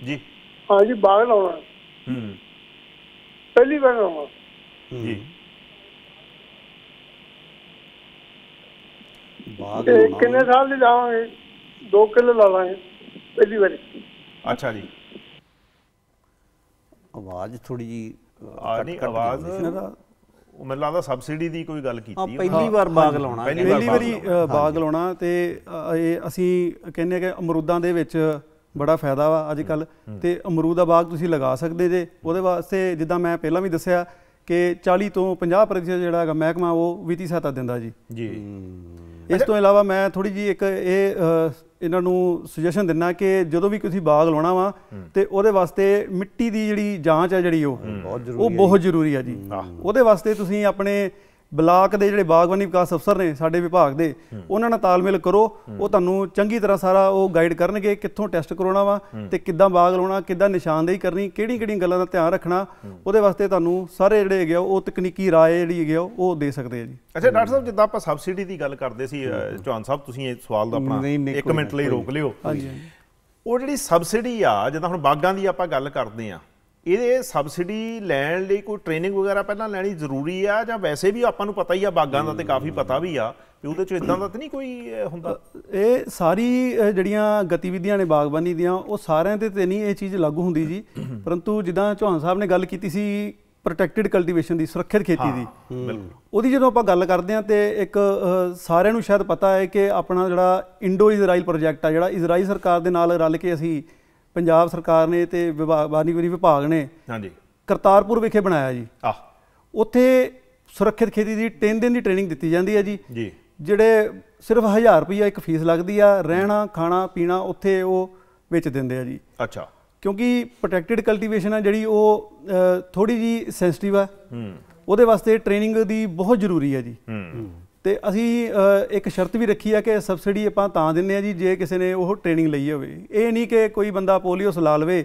ਜੀ ਹਾਂ ਜੀ ਬਾਗ ਲਾਉਣਾ ਹੂੰ ਪਹਿਲੀ ਵਾਰ ਲਾਉਣਾ ਜੀ ਬਾਗ ਕਿੰਨੇ ਸਾਲ ਲਈ ਲਾਵਾਂਗੇ 2 ਕਿਲੋ ਲਾ ਲਾਂਗੇ ਪਹਿਲੀ ਵਾਰ ਅੱਛਾ ਜੀ ਆਵਾਜ਼ ਥੋੜੀ ਜੀ ਆ ਨਹੀਂ ਆਵਾਜ਼ ਉਹ ਮੈਨੂੰ ਲੱਗਦਾ ਸਬਸਿਡੀ ਦੀ ਕੋਈ ਗੱਲ ਕੀਤੀ ਹੈ ਪਹਿਲੀ ਵਾਰ ਬਾਗ ਲਾਉਣਾ ਪਹਿਲੀ ਵਾਰੀ ਬਾਗ ਲਾਉਣਾ ਤੇ ਇਹ ਅਸੀਂ ਕਹਿੰਦੇ ਕਿ ਅਮਰੂਦਾਂ ਦੇ ਵਿੱਚ ਬੜਾ ਫਾਇਦਾ ਵਾ ਅੱਜ ਕੱਲ ਤੇ ਅਮਰੂਦ ਦਾ ਬਾਗ ਤੁਸੀਂ ਲਗਾ ਸਕਦੇ ਜੇ ਉਹਦੇ ਵਾਸਤੇ ਜਿੱਦਾਂ ਮੈਂ ਪਹਿਲਾਂ ਵੀ ਦੱਸਿਆ ਕਿ 40 ਤੋਂ 50% ਜਿਹੜਾ ਹੈਗਾ ਮਹਿਕਮਾ ਉਹ ਵਿੱਤੀ ਸਹਾਇਤਾ ਦਿੰਦਾ ਜੀ ਜੀ ਇਸ ਤੋਂ ਇਲਾਵਾ ਮੈਂ ਥੋੜੀ ਜੀ ਇੱਕ ਇਹ ਇਹਨਾਂ ਨੂੰ ਸੁਜੈਸ਼ਨ ਦਿੰਨਾ ਕਿ ਜਦੋਂ ਵੀ ਤੁਸੀਂ ਬਾਗ ਲਾਉਣਾ ਵਾ ਤੇ ਉਹਦੇ ਵਾਸਤੇ ਮਿੱਟੀ ਦੀ ਜਿਹੜੀ ਜਾਂਚ ਹੈ ਜਿਹੜੀ ਉਹ ਉਹ ਬਹੁਤ ਜ਼ਰੂਰੀ ਹੈ ਜੀ ਉਹਦੇ ਵਾਸਤੇ ਤੁਸੀਂ ਆਪਣੇ ਬਲਾਕ ਦੇ ਜਿਹੜੇ ਬਾਗਬਾਨੀ ਵਿਕਾਸ ਅਫਸਰ ਨੇ ਸਾਡੇ ਵਿਭਾਗ ਦੇ ਉਹਨਾਂ ਨਾਲ ਤਾਲਮੇਲ ਕਰੋ ਉਹ ਤੁਹਾਨੂੰ ਚੰਗੀ ਤਰ੍ਹਾਂ ਸਾਰਾ ਉਹ ਗਾਈਡ ਕਰਨਗੇ ਕਿੱਥੋਂ ਟੈਸਟ ਕਰਾਉਣਾ ਵਾ ਤੇ ਕਿੱਦਾਂ ਬਾਗ ਲਾਉਣਾ ਕਿੱਦਾਂ ਨਿਸ਼ਾਨਦੇਹੀ ਕਰਨੀ ਕਿਹੜੀ ਕਿਹੜੀ ਗੱਲਾਂ ਦਾ ਧਿਆਨ ਰੱਖਣਾ ਉਹਦੇ ਵਾਸਤੇ ਤੁਹਾਨੂੰ ਸਾਰੇ ਜਿਹੜੇ ਹੈਗੇ ਉਹ ਤਕਨੀਕੀ ਰਾਏ ਜਿਹੜੀ ਹੈਗੇ ਉਹ ਦੇ ਸਕਦੇ ਆ ਜੀ ਅੱਛਾ ਡਾਕਟਰ ਸਾਹਿਬ ਜਿੱਦਾਂ ਆਪਾਂ ਸਬਸਿਡੀ ਦੀ ਗੱਲ ਕਰਦੇ ਸੀ ਚੌਹਾਨ ਸਾਹਿਬ ਤੁਸੀਂ ਇਹ ਸਵਾਲ ਦਾ ਆਪਣਾ 1 ਮਿੰਟ ਲਈ ਰੋਕ ਲਿਓ ਹਾਂਜੀ ਉਹ ਜਿਹੜੀ ਸਬਸਿਡੀ ਆ ਜਿੱਦਾਂ ਹੁਣ ਬਾਗਾਂ ਦੀ ਆਪਾਂ ਗੱਲ ਕਰਦੇ ਆ ਇਹਦੇ ਸਬਸਿਡੀ ਲੈਣ ਲਈ ਕੋਈ ਟ੍ਰੇਨਿੰਗ ਵਗੈਰਾ ਪਹਿਲਾਂ ਲੈਣੀ ਜ਼ਰੂਰੀ ਆ ਜਾਂ ਵੈਸੇ ਵੀ ਆਪਾਂ ਨੂੰ ਪਤਾ ਹੀ ਆ ਬਾਗਾਂ ਦਾ ਤੇ ਕਾਫੀ ਪਤਾ ਵੀ ਆ ਵੀ ਉਹਦੇ ਚ ਇਦਾਂ ਦਾ ਤੇ ਨਹੀਂ ਕੋਈ ਹੁੰਦਾ ਇਹ ਸਾਰੀ ਜਿਹੜੀਆਂ ਗਤੀਵਿਧੀਆਂ ਨੇ ਬਾਗਬਾਨੀ ਦੀਆਂ ਉਹ ਸਾਰਿਆਂ ਤੇ ਤੇ ਨਹੀਂ ਇਹ ਚੀਜ਼ ਲਾਗੂ ਹੁੰਦੀ ਜੀ ਪਰੰਤੂ ਜਿੱਦਾਂ ਚੌਹਾਨ ਸਾਹਿਬ ਨੇ ਗੱਲ ਕੀਤੀ ਸੀ ਪ੍ਰੋਟੈਕਟਿਡ ਕਲਟੀਵੇਸ਼ਨ ਦੀ ਸੁਰੱਖਿਅਤ ਖੇਤੀ ਦੀ ਉਹਦੀ ਜਦੋਂ ਆਪਾਂ ਗੱਲ ਕਰਦੇ ਆ ਤੇ ਇੱਕ ਸਾਰਿਆਂ ਨੂੰ ਸ਼ਾਇਦ ਪਤਾ ਹੈ ਕਿ ਆਪਣਾ ਜਿਹੜਾ ਇੰਡੋ ਇਜ਼ਰਾਈਲ ਪ੍ਰੋਜੈਕਟ ਆ ਜਿਹੜਾ ਇਜ਼ਰਾਈਲ ਸਰਕਾਰ ਦੇ ਨਾਲ ਰਲ ਕੇ ਅਸੀਂ ਪੰਜਾਬ ਸਰਕਾਰ ਨੇ ਤੇ ਵਿਭਾਗ ਬਾਨੀਗਰੀ ਵਿਭਾਗ ਨੇ ਹਾਂਜੀ ਕਰਤਾਰਪੁਰ ਵਿਖੇ ਬਣਾਇਆ ਜੀ ਆਹ ਉੱਥੇ ਸੁਰੱਖਿਅਤ ਖੇਤੀ ਦੀ 3 ਦਿਨ ਦੀ ਟ੍ਰੇਨਿੰਗ ਦਿੱਤੀ ਜਾਂਦੀ ਹੈ ਜੀ ਜੀ ਜਿਹੜੇ ਸਿਰਫ 1000 ਰੁਪਏ ਇੱਕ ਫੀਸ ਲੱਗਦੀ ਆ ਰਹਿਣਾ ਖਾਣਾ ਪੀਣਾ ਉੱਥੇ ਉਹ ਵਿੱਚ ਦਿੰਦੇ ਆ ਜੀ ਅੱਛਾ ਕਿਉਂਕਿ ਪ੍ਰੋਟੈਕਟਿਡ ਕਲਟੀਵੇਸ਼ਨ ਆ ਜਿਹੜੀ ਉਹ ਥੋੜੀ ਜੀ ਸੈਂਸਿਟਿਵ ਆ ਹੂੰ ਉਹਦੇ ਵਾਸਤੇ ਟ੍ਰੇਨਿੰਗ ਦੀ ਬਹੁਤ ਜ਼ਰੂਰੀ ਹੈ ਜੀ ਹੂੰ ਤੇ ਅਸੀਂ ਇੱਕ ਸ਼ਰਤ ਵੀ ਰੱਖੀ ਆ ਕਿ ਸਬਸਿਡੀ ਆਪਾਂ ਤਾਂ ਦਿੰਨੇ ਆ ਜੀ ਜੇ ਕਿਸੇ ਨੇ ਉਹ ਟ੍ਰੇਨਿੰਗ ਲਈ ਹੋਵੇ ਇਹ ਨਹੀਂ ਕਿ ਕੋਈ ਬੰਦਾ ਪੋਲੀਓ ਸਲਾ ਲਵੇ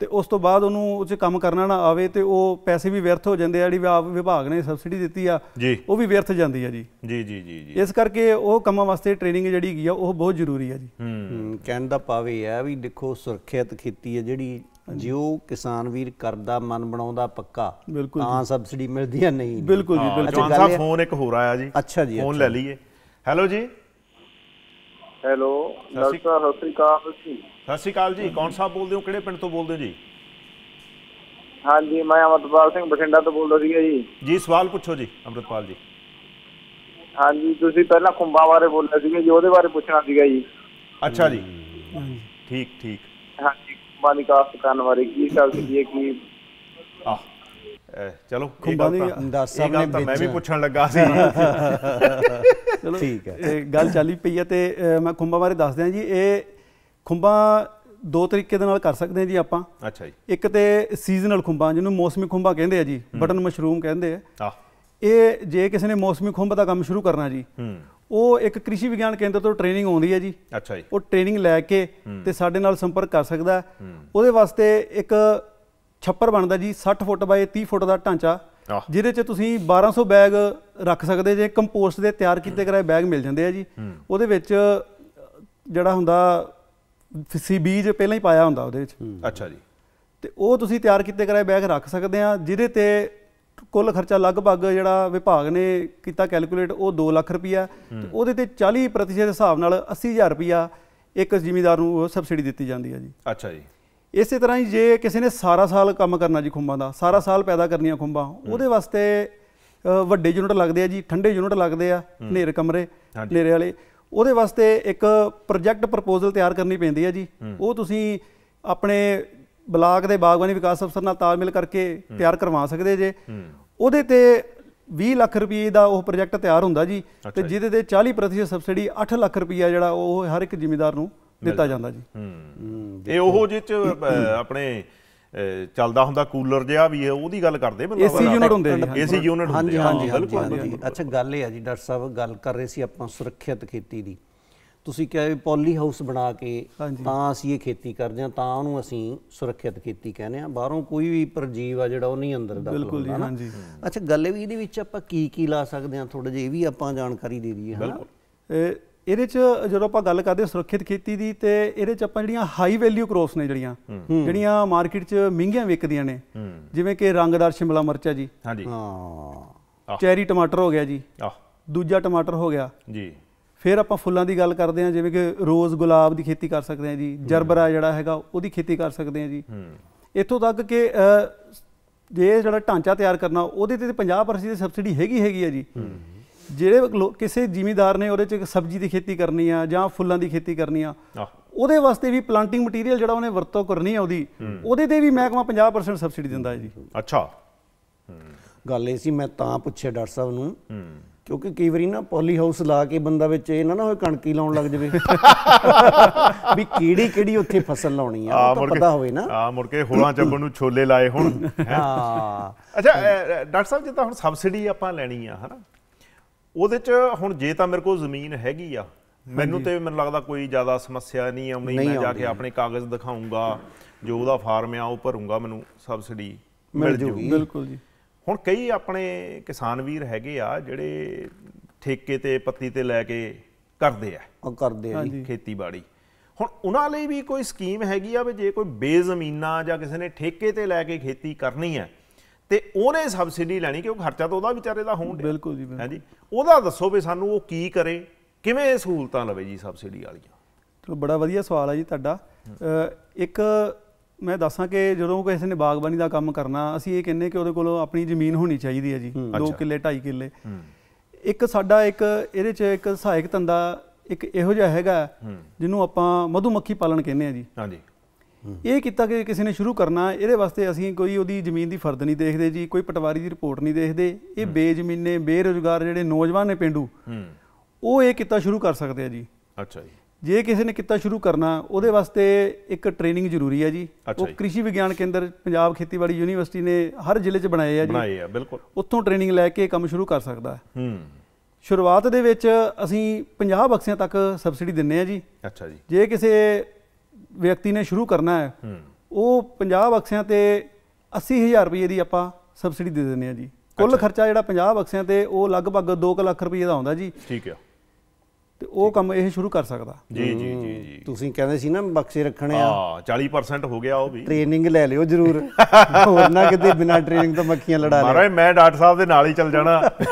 ਤੇ ਉਸ ਤੋਂ ਬਾਅਦ ਉਹਨੂੰ ਉਹ 'ਚ ਕੰਮ ਕਰਨਾ ਨਾ ਆਵੇ ਤੇ ਉਹ ਪੈਸੇ ਵੀ ਵਿਅਰਥ ਹੋ ਜਾਂਦੇ ਆ ਜਿਹੜੀ ਆਪ ਵਿਭਾਗ ਨੇ ਸਬਸਿਡੀ ਦਿੱਤੀ ਆ ਉਹ ਵੀ ਵਿਅਰਥ ਜਾਂਦੀ ਆ ਜੀ ਜੀ ਜੀ ਜੀ ਇਸ ਕਰਕੇ ਉਹ ਕੰਮਾਂ ਵਾਸਤੇ ਟ੍ਰੇਨਿੰਗ ਜਿਹੜੀ ਗਈ ਆ ਉਹ ਬਹੁਤ ਜ਼ਰੂਰੀ ਆ ਜੀ ਹੂੰ ਕਹਿਣ ਦਾ ਪਾਵੇ ਆ ਵੀ ਦੇਖੋ ਸੁਰੱਖਿਅਤ ਖੇਤੀ ਆ ਜਿਹੜੀ ਜੇ ਉਹ ਕਿਸਾਨ ਵੀਰ ਕਰਦਾ ਮਨ ਬਣਾਉਂਦਾ ਪੱਕਾ ਤਾਂ ਸਬਸਿਡੀ ਮਿਲਦੀ ਆ ਨਹੀਂ ਬਿਲਕੁਲ ਜੀ ਬਿਲਕੁਲ ਜਵਾਨ ਸਾਹਿਬ ਫੋਨ ਇੱਕ ਹੋਰ ਆਇਆ ਜੀ ਅੱਛਾ ਜੀ ਫੋਨ ਲੈ ਲਈਏ ਹੈਲੋ ਜੀ ਹੈਲੋ ਨਸਰ ਸਤਿ ਸ੍ਰੀ ਅਕਾਲ ਜੀ ਸਤਿ ਸ੍ਰੀ ਅਕਾਲ ਜੀ ਕੌਣ ਸਾਹਿਬ ਬੋਲਦੇ ਹੋ ਕਿਹੜੇ ਪਿੰਡ ਤੋਂ ਬੋਲਦੇ ਹੋ ਜੀ ਹਾਂ ਜੀ ਮੈਂ ਅਮਰਪਾਲ ਸਿੰਘ ਬਠਿੰਡਾ ਤੋਂ ਬੋਲਦਾ ਸੀਗਾ ਜੀ ਜੀ ਸਵਾਲ ਪੁੱਛੋ ਜੀ ਅਮਰਪਾਲ ਜੀ ਹਾਂ ਜੀ ਤੁਸੀਂ ਪਹਿਲਾਂ ਖੁੰਬਾ ਬਾਰੇ ਬੋਲਿਆ ਸੀਗਾ ਜੀ ਉਹਦੇ ਬਾਰੇ ਪੁੱਛਣਾ ਸੀਗਾ ਜੀ ਅੱਛਾ ਜੀ ਠੀਕ ਠੀਕ ਹਾਂ ਜੀ ਖੁੰਬਾਨੀ ਕਾਸਤ ਕਰਨ ਬਾਰੇ ਕੀ ਗੱਲ ਕਹੀਏ ਕਿ ਆਹ ਚਲੋ ਖੁੰਬਾਨੀ ਅੰਦਾਜ਼ ਸਾਹਿਬ ਨੇ ਮੈਂ ਵੀ ਪੁੱਛਣ ਲੱਗਾ ਸੀ ਚਲੋ ਠੀਕ ਹੈ ਗੱਲ ਚੱਲੀ ਪਈ ਹੈ ਤੇ ਮੈਂ ਖੁੰਬਾ ਬਾਰੇ ਦੱਸ ਦਿਆਂ ਜੀ ਇਹ ਖੁੰਬਾ ਦੋ ਤਰੀਕੇ ਦੇ ਨਾਲ ਕਰ ਸਕਦੇ ਆ ਜੀ ਆਪਾਂ ਅੱਛਾ ਜੀ ਇੱਕ ਤੇ ਸੀਜ਼ਨਲ ਖੁੰਬਾ ਜਿਹਨੂੰ ਮੌਸਮੀ ਖੁੰਬਾ ਕਹਿੰਦੇ ਆ ਜੀ ਬਟਨ ਮਸ਼ਰੂਮ ਕਹਿੰਦੇ ਆ ਇਹ ਜੇ ਕਿਸੇ ਨੇ ਮੌਸਮੀ ਖੁੰਬ ਦਾ ਕੰਮ ਸ਼ੁਰੂ ਕਰਨਾ ਜੀ ਉਹ ਇੱਕ ਕ੍ਰਿਸ਼ੀ ਵਿਗਿਆਨ ਕੇਂਦਰ ਤੋਂ ਟ੍ਰੇਨਿੰਗ ਆਉਂਦੀ ਹੈ ਜੀ ਅੱਛਾ ਜੀ ਉਹ ਟ੍ਰੇਨਿੰਗ ਲੈ ਕੇ ਤੇ ਸਾਡੇ ਨਾਲ ਸੰਪਰਕ ਕਰ ਸਕਦਾ ਉਹਦੇ ਵਾਸਤੇ ਇੱਕ ਛੱਪਰ ਬਣਦਾ ਜੀ 60 ਫੁੱਟ ਬਾਏ 30 ਫੁੱਟ ਦਾ ਢਾਂਚਾ ਜਿਹਦੇ 'ਚ ਤੁਸੀਂ 1200 ਬੈਗ ਰੱਖ ਸਕਦੇ ਜੇ ਕੰਪੋਸਟ ਦੇ ਤਿਆਰ ਕੀਤੇ ਕਰਾਏ ਬੈਗ ਮਿਲ ਜਾਂਦੇ ਆ ਜੀ ਉਹਦੇ ਵਿੱਚ ਜਿਹੜਾ ਹੁੰਦਾ ਸੀ ਬੀਜ ਪਹਿਲਾਂ ਹੀ ਪਾਇਆ ਹੁੰਦਾ ਉਹਦੇ ਵਿੱਚ ਅੱਛਾ ਜੀ ਤੇ ਉਹ ਤੁਸੀਂ ਤਿਆਰ ਕੀਤੇ ਕਰਾਏ ਬੈਗ ਰੱਖ ਸਕਦੇ ਆ ਜਿਹਦੇ ਤੇ ਕੁੱਲ ਖਰਚਾ ਲਗਭਗ ਜਿਹੜਾ ਵਿਭਾਗ ਨੇ ਕੀਤਾ ਕੈਲਕੂਲੇਟ ਉਹ 2 ਲੱਖ ਰੁਪਇਆ ਤੇ ਉਹਦੇ ਤੇ 40% ਦੇ ਹਿਸਾਬ ਨਾਲ 80000 ਰੁਪਇਆ ਇੱਕ ਜ਼ਿਮੀਦਾਰ ਨੂੰ ਸਬਸਿਡੀ ਦਿੱਤੀ ਜਾਂਦੀ ਹੈ ਜੀ ਅੱਛਾ ਜੀ ਇਸੇ ਤਰ੍ਹਾਂ ਹੀ ਜੇ ਕਿਸੇ ਨੇ ਸਾਰਾ ਸਾਲ ਕੰਮ ਕਰਨਾ ਜੀ ਖੁੰਬਾਂ ਦਾ ਸਾਰਾ ਸਾਲ ਪੈਦਾ ਕਰਨੀਆਂ ਖੁੰਬਾਂ ਉਹਦੇ ਵਾਸਤੇ ਵੱਡੇ ਯੂਨਿਟ ਲੱਗਦੇ ਆ ਜੀ ਠੰਡੇ ਯੂਨਿਟ ਲੱਗਦੇ ਆ ਨੇਰ ਕਮਰੇ ਨੇਰੇ ਵਾਲੇ ਉਹਦੇ ਵਾਸਤੇ ਇੱਕ ਪ੍ਰੋਜੈਕਟ ਪ੍ਰਪੋਜ਼ਲ ਤਿਆਰ ਕਰਨੀ ਪੈਂਦੀ ਹੈ ਜੀ ਉਹ ਤੁਸੀਂ ਆਪਣੇ ਬਲਾਕ ਦੇ ਬਾਗਬਾਨੀ ਵਿਕਾਸ ਅਫਸਰ ਨਾਲ ਤਾਲਮੇਲ ਕਰਕੇ ਤਿਆਰ ਕਰਵਾ ਸਕਦੇ ਜੇ ਉਹਦੇ ਤੇ 20 ਲੱਖ ਰੁਪਏ ਦਾ ਉਹ ਪ੍ਰੋਜੈਕਟ ਤਿਆਰ ਹੁੰਦਾ ਜੀ ਤੇ ਜਿਹਦੇ ਤੇ 40% ਸਬਸਿਡੀ 8 ਲੱਖ ਰੁਪਏ ਜਿਹੜਾ ਉਹ ਹਰ ਇੱਕ ਜ਼ਿੰਮੇਦਾਰ ਨੂੰ ਦਿੱਤਾ ਜਾਂਦਾ ਜੀ ਇਹ ਉਹ ਜਿਹੇ ਚ ਆਪਣੇ ਚੱਲਦਾ ਹੁੰਦਾ ਕੂਲਰ ਜਿਹਾ ਵੀ ਹੈ ਉਹਦੀ ਗੱਲ ਕਰਦੇ ਮੈਨੂੰ ਏਸੀ ਯੂਨਿਟ ਹੁੰਦੇ ਜੀ ਏਸੀ ਯੂਨਿਟ ਹੁੰਦੇ ਹਾਂਜੀ ਹਾਂਜੀ ਅੱਛਾ ਗੱਲ ਇਹ ਆ ਜੀ ਡਾਕਟਰ ਸਾਹਿਬ ਗੱਲ ਕਰ ਰਹੇ ਸੀ ਆਪਾਂ ਸੁਰੱਖਿਅਤ ਖੇਤੀ ਦੀ ਤੁਸੀਂ ਕਿਹਾ ਪੋਲੀ ਹਾਊਸ ਬਣਾ ਕੇ ਤਾਂ ਅਸੀਂ ਇਹ ਖੇਤੀ ਕਰਦੇ ਹਾਂ ਤਾਂ ਉਹਨੂੰ ਅਸੀਂ ਸੁਰੱਖਿਅਤ ਖੇਤੀ ਕਹਿੰਦੇ ਹਾਂ ਬਾਹਰੋਂ ਕੋਈ ਵੀ ਪ੍ਰਜੀਵ ਆ ਜਿਹੜਾ ਉਹ ਨਹੀਂ ਅੰਦਰ ਦਾ ਬਿਲਕੁਲ ਜੀ ਹਾਂਜੀ ਅੱਛਾ ਗੱਲ ਵੀ ਇਹਦੇ ਵਿੱਚ ਆਪਾਂ ਕੀ ਕੀ ਲਾ ਸਕਦੇ ਹਾਂ ਥੋੜਾ ਜਿਹਾ ਇਹ ਵੀ ਆਪਾਂ ਜਾਣਕਾਰੀ ਦੇ ਦਈਏ ਹਾਂ ਇਹਦੇ ਚ ਜਦੋਂ ਆਪਾਂ ਗੱਲ ਕਰਦੇ ਸੁਰੱਖਿਅਤ ਖੇਤੀ ਦੀ ਤੇ ਇਹਦੇ ਚ ਆਪਾਂ ਜਿਹੜੀਆਂ ਹਾਈ ਵੈਲਿਊ ਕ੍ਰੋਪਸ ਨੇ ਜਿਹੜੀਆਂ ਜਿਹੜੀਆਂ ਮਾਰਕੀਟ ਚ ਮਹਿੰਗੀਆਂ ਵਿਕਦੀਆਂ ਨੇ ਜਿਵੇਂ ਕਿ ਰੰਗਦਾਰ ਸ਼ਿਮਲਾ ਮਿਰਚਾ ਜੀ ਹਾਂਜੀ ਹਾਂ ਚੈਰੀ ਟਮਾਟਰ ਹੋ ਗਿਆ ਜੀ ਆਹ ਦੂਜਾ ਟਮਾਟਰ ਹੋ ਗਿਆ ਜੀ ਫਿਰ ਆਪਾਂ ਫੁੱਲਾਂ ਦੀ ਗੱਲ ਕਰਦੇ ਹਾਂ ਜਿਵੇਂ ਕਿ ਰੋਜ਼ ਗੁਲਾਬ ਦੀ ਖੇਤੀ ਕਰ ਸਕਦੇ ਹਾਂ ਜੀ ਜਰਬਰਾ ਜਿਹੜਾ ਹੈਗਾ ਉਹਦੀ ਖੇਤੀ ਕਰ ਸਕਦੇ ਹਾਂ ਜੀ ਇੱਥੋਂ ਤੱਕ ਕਿ ਜੇ ਜਿਹੜਾ ਢਾਂਚਾ ਤਿਆਰ ਕਰਨਾ ਉਹਦੇ ਤੇ 50% ਦੀ ਸਬਸਿਡੀ ਹੈਗੀ ਹੈਗੀ ਹੈ ਜੀ ਜਿਹੜੇ ਕਿਸੇ ਜ਼ਿਮੀਦਾਰ ਨੇ ਉਹਦੇ ਚ ਸਬਜ਼ੀ ਦੀ ਖੇਤੀ ਕਰਨੀ ਆ ਜਾਂ ਫੁੱਲਾਂ ਦੀ ਖੇਤੀ ਕਰਨੀ ਆ ਉਹਦੇ ਵਾਸਤੇ ਵੀ ਪਲਾਂਟਿੰਗ ਮਟੀਰੀਅਲ ਜਿਹੜਾ ਉਹਨੇ ਵਰਤੋਂ ਕਰਨੀ ਆ ਉਹਦੀ ਉਹਦੇ ਤੇ ਵੀ ਮਹਿਕਮਾ 50% ਸਬਸਿਡੀ ਦਿੰਦਾ ਹੈ ਜੀ ਅੱਛਾ ਗੱਲ ਇਹ ਸੀ ਮੈਂ ਤਾਂ ਪੁੱਛਿਆ ਡਾਕਟਰ ਸਾਹਿਬ ਨੂੰ ਕਿਉਂਕਿ ਕਈ ਵਾਰੀ ਨਾ ਪੋਲੀ ਹਾਊਸ ਲਾ ਕੇ ਬੰਦਾ ਵਿੱਚ ਇਹ ਨਾ ਨਾ ਹੋਏ ਕਣਕੀ ਲਾਉਣ ਲੱਗ ਜਵੇ ਵੀ ਕਿਹੜੀ ਕਿਹੜੀ ਉੱਥੇ ਫਸਲ ਲਾਉਣੀ ਆ ਉਹ ਤਾਂ ਪਤਾ ਹੋਵੇ ਨਾ ਹਾਂ ਮੁੜ ਕੇ ਹੋਲਾਂ ਚੱਬਣ ਨੂੰ ਛੋਲੇ ਲਾਏ ਹੁਣ ਹਾਂ ਅੱਛਾ ਡਾਕਟਰ ਸਾਹਿਬ ਜਿੱਦਾਂ ਹੁਣ ਸਬਸਿਡੀ ਆਪਾਂ ਲੈਣੀ ਆ ਹਨਾ ਉਹਦੇ ਚ ਹੁਣ ਜੇ ਤਾਂ ਮੇਰੇ ਕੋਲ ਜ਼ਮੀਨ ਹੈਗੀ ਆ ਮੈਨੂੰ ਤੇ ਮੈਨੂੰ ਲੱਗਦਾ ਕੋਈ ਜ਼ਿਆਦਾ ਸਮੱਸਿਆ ਨਹੀਂ ਆਉਣੀ ਮੈਂ ਜਾ ਕੇ ਆਪਣੇ ਕਾਗਜ਼ ਦਿਖਾਉਂਗਾ ਜੋ ਉਹਦਾ ਫਾਰਮ ਆ ਉਹ ਭਰੂੰਗਾ ਮੈਨੂੰ ਸਬਸਿਡੀ ਮਿਲ ਜੂਗੀ ਬਿਲਕੁਲ ਜੀ ਹੁਣ ਕਈ ਆਪਣੇ ਕਿਸਾਨ ਵੀਰ ਹੈਗੇ ਆ ਜਿਹੜੇ ਠੇਕੇ ਤੇ ਪੱਤੀ ਤੇ ਲੈ ਕੇ ਕਰਦੇ ਆ ਉਹ ਕਰਦੇ ਆ ਜੀ ਖੇਤੀਬਾੜੀ ਹੁਣ ਉਹਨਾਂ ਲਈ ਵੀ ਕੋਈ ਸਕੀਮ ਹੈਗੀ ਆ ਵੀ ਜੇ ਕੋਈ ਬੇਜ਼ਮੀਨਾ ਜਾਂ ਕਿਸੇ ਨੇ ਠੇਕੇ ਤੇ ਲੈ ਕੇ ਖੇਤੀ ਕਰਨੀ ਹੈ ਤੇ ਉਹਨੇ ਸਬਸਿਡੀ ਲੈਣੀ ਕਿਉਂ ਖਰਚਾ ਤਾਂ ਉਹਦਾ ਵਿਚਾਰੇ ਦਾ ਹੋਣ ਬਿਲਕੁਲ ਜੀ ਹਾਂਜੀ ਉਹਦਾ ਦੱਸੋ ਵੀ ਸਾਨੂੰ ਉਹ ਕੀ ਕਰੇ ਕਿਵੇਂ ਸਹੂਲਤਾਂ ਲਵੇ ਜੀ ਸਬਸਿਡੀ ਵਾਲੀਆਂ ਚਲੋ ਬੜਾ ਵਧੀਆ ਸਵਾਲ ਆ ਜੀ ਤੁਹਾਡਾ ਇੱਕ ਮੈਂ ਦੱਸਾਂ ਕਿ ਜਦੋਂ ਕਿਸੇ ਨੇ ਬਾਗਬਾਨੀ ਦਾ ਕੰਮ ਕਰਨਾ ਅਸੀਂ ਇਹ ਕਹਿੰਨੇ ਕਿ ਉਹਦੇ ਕੋਲ ਆਪਣੀ ਜ਼ਮੀਨ ਹੋਣੀ ਚਾਹੀਦੀ ਹੈ ਜੀ 2 ਕਿੱਲੇ 2.5 ਕਿੱਲੇ ਇੱਕ ਸਾਡਾ ਇੱਕ ਇਹਦੇ 'ਚ ਇੱਕ ਸਹਾਇਕ ਧੰਦਾ ਇੱਕ ਇਹੋ ਜਿਹਾ ਹੈਗਾ ਜਿਹਨੂੰ ਆਪਾਂ ਮਧੂਮੱਖੀ ਪਾਲਣ ਕਹਿੰਨੇ ਆ ਜੀ ਹਾਂਜੀ ਇਹ ਕੀਤਾ ਕਿ ਕਿਸੇ ਨੇ ਸ਼ੁਰੂ ਕਰਨਾ ਇਹਦੇ ਵਾਸਤੇ ਅਸੀਂ ਕੋਈ ਉਹਦੀ ਜ਼ਮੀਨ ਦੀ ਫਰਦ ਨਹੀਂ ਦੇਖਦੇ ਜੀ ਕੋਈ ਪਟਵਾਰੀ ਦੀ ਰਿਪੋਰਟ ਨਹੀਂ ਦੇਖਦੇ ਇਹ ਬੇਜ਼ਮੀਨੇ ਬੇਰੋਜ਼ਗਾਰ ਜਿਹੜੇ ਨੌਜਵਾਨ ਨੇ ਪਿੰਡੂ ਉਹ ਇਹ ਕੀਤਾ ਸ਼ੁਰੂ ਕਰ ਸਕਦੇ ਆ ਜੀ ਅੱਛਾ ਜੀ ਜੇ ਕਿਸੇ ਨੇ ਕਿੱਤਾ ਸ਼ੁਰੂ ਕਰਨਾ ਉਹਦੇ ਵਾਸਤੇ ਇੱਕ ਟ੍ਰੇਨਿੰਗ ਜ਼ਰੂਰੀ ਹੈ ਜੀ ਉਹ ਕ੍ਰਿਸ਼ੀ ਵਿਗਿਆਨ ਕੇਂਦਰ ਪੰਜਾਬ ਖੇਤੀਬਾੜੀ ਯੂਨੀਵਰਸਿਟੀ ਨੇ ਹਰ ਜ਼ਿਲ੍ਹੇ 'ਚ ਬਣਾਏ ਆ ਜੀ ਬਣਾਏ ਆ ਬਿਲਕੁਲ ਉੱਥੋਂ ਟ੍ਰੇਨਿੰਗ ਲੈ ਕੇ ਕੰਮ ਸ਼ੁਰੂ ਕਰ ਸਕਦਾ ਹੈ ਹੂੰ ਸ਼ੁਰੂਆਤ ਦੇ ਵਿੱਚ ਅਸੀਂ 50 ਬਕਸਿਆਂ ਤੱਕ ਸਬਸਿਡੀ ਦਿੰਨੇ ਆ ਜੀ ਅੱਛਾ ਜੀ ਜੇ ਕਿਸੇ ਵਿਅਕਤੀ ਨੇ ਸ਼ੁਰੂ ਕਰਨਾ ਹੈ ਹੂੰ ਉਹ 50 ਬਕਸਿਆਂ ਤੇ 80000 ਰੁਪਏ ਦੀ ਆਪਾਂ ਸਬਸਿਡੀ ਦੇ ਦਿੰਨੇ ਆ ਜੀ ਕੁੱਲ ਖਰਚਾ ਜਿਹੜਾ 50 ਬਕਸਿਆਂ ਤੇ ਉਹ ਲਗਭਗ 2 ਲੱਖ ਰੁਪਏ ਦਾ ਆਉਂਦਾ ਜੀ ਠੀਕ ਹੈ ਤੇ ਉਹ ਕੰਮ ਇਹ ਸ਼ੁਰੂ ਕਰ ਸਕਦਾ ਜੀ ਜੀ ਜੀ ਤੁਸੀਂ ਕਹਿੰਦੇ ਸੀ ਨਾ ਬਕਸੇ ਰੱਖਣੇ ਆ ਹਾਂ 40% ਹੋ ਗਿਆ ਉਹ ਵੀ ਟ੍ਰੇਨਿੰਗ ਲੈ ਲਿਓ ਜ਼ਰੂਰ ਹੋਰ ਨਾ ਕਿਤੇ ਬਿਨਾ ਟ੍ਰੇਨਿੰਗ ਤੋਂ ਮੱਖੀਆਂ ਲੜਾ ਲੈ ਮਾਰੇ ਮੈਂ ਡਾਕਟਰ ਸਾਹਿਬ ਦੇ ਨਾਲ ਹੀ ਚੱਲ ਜਾਣਾ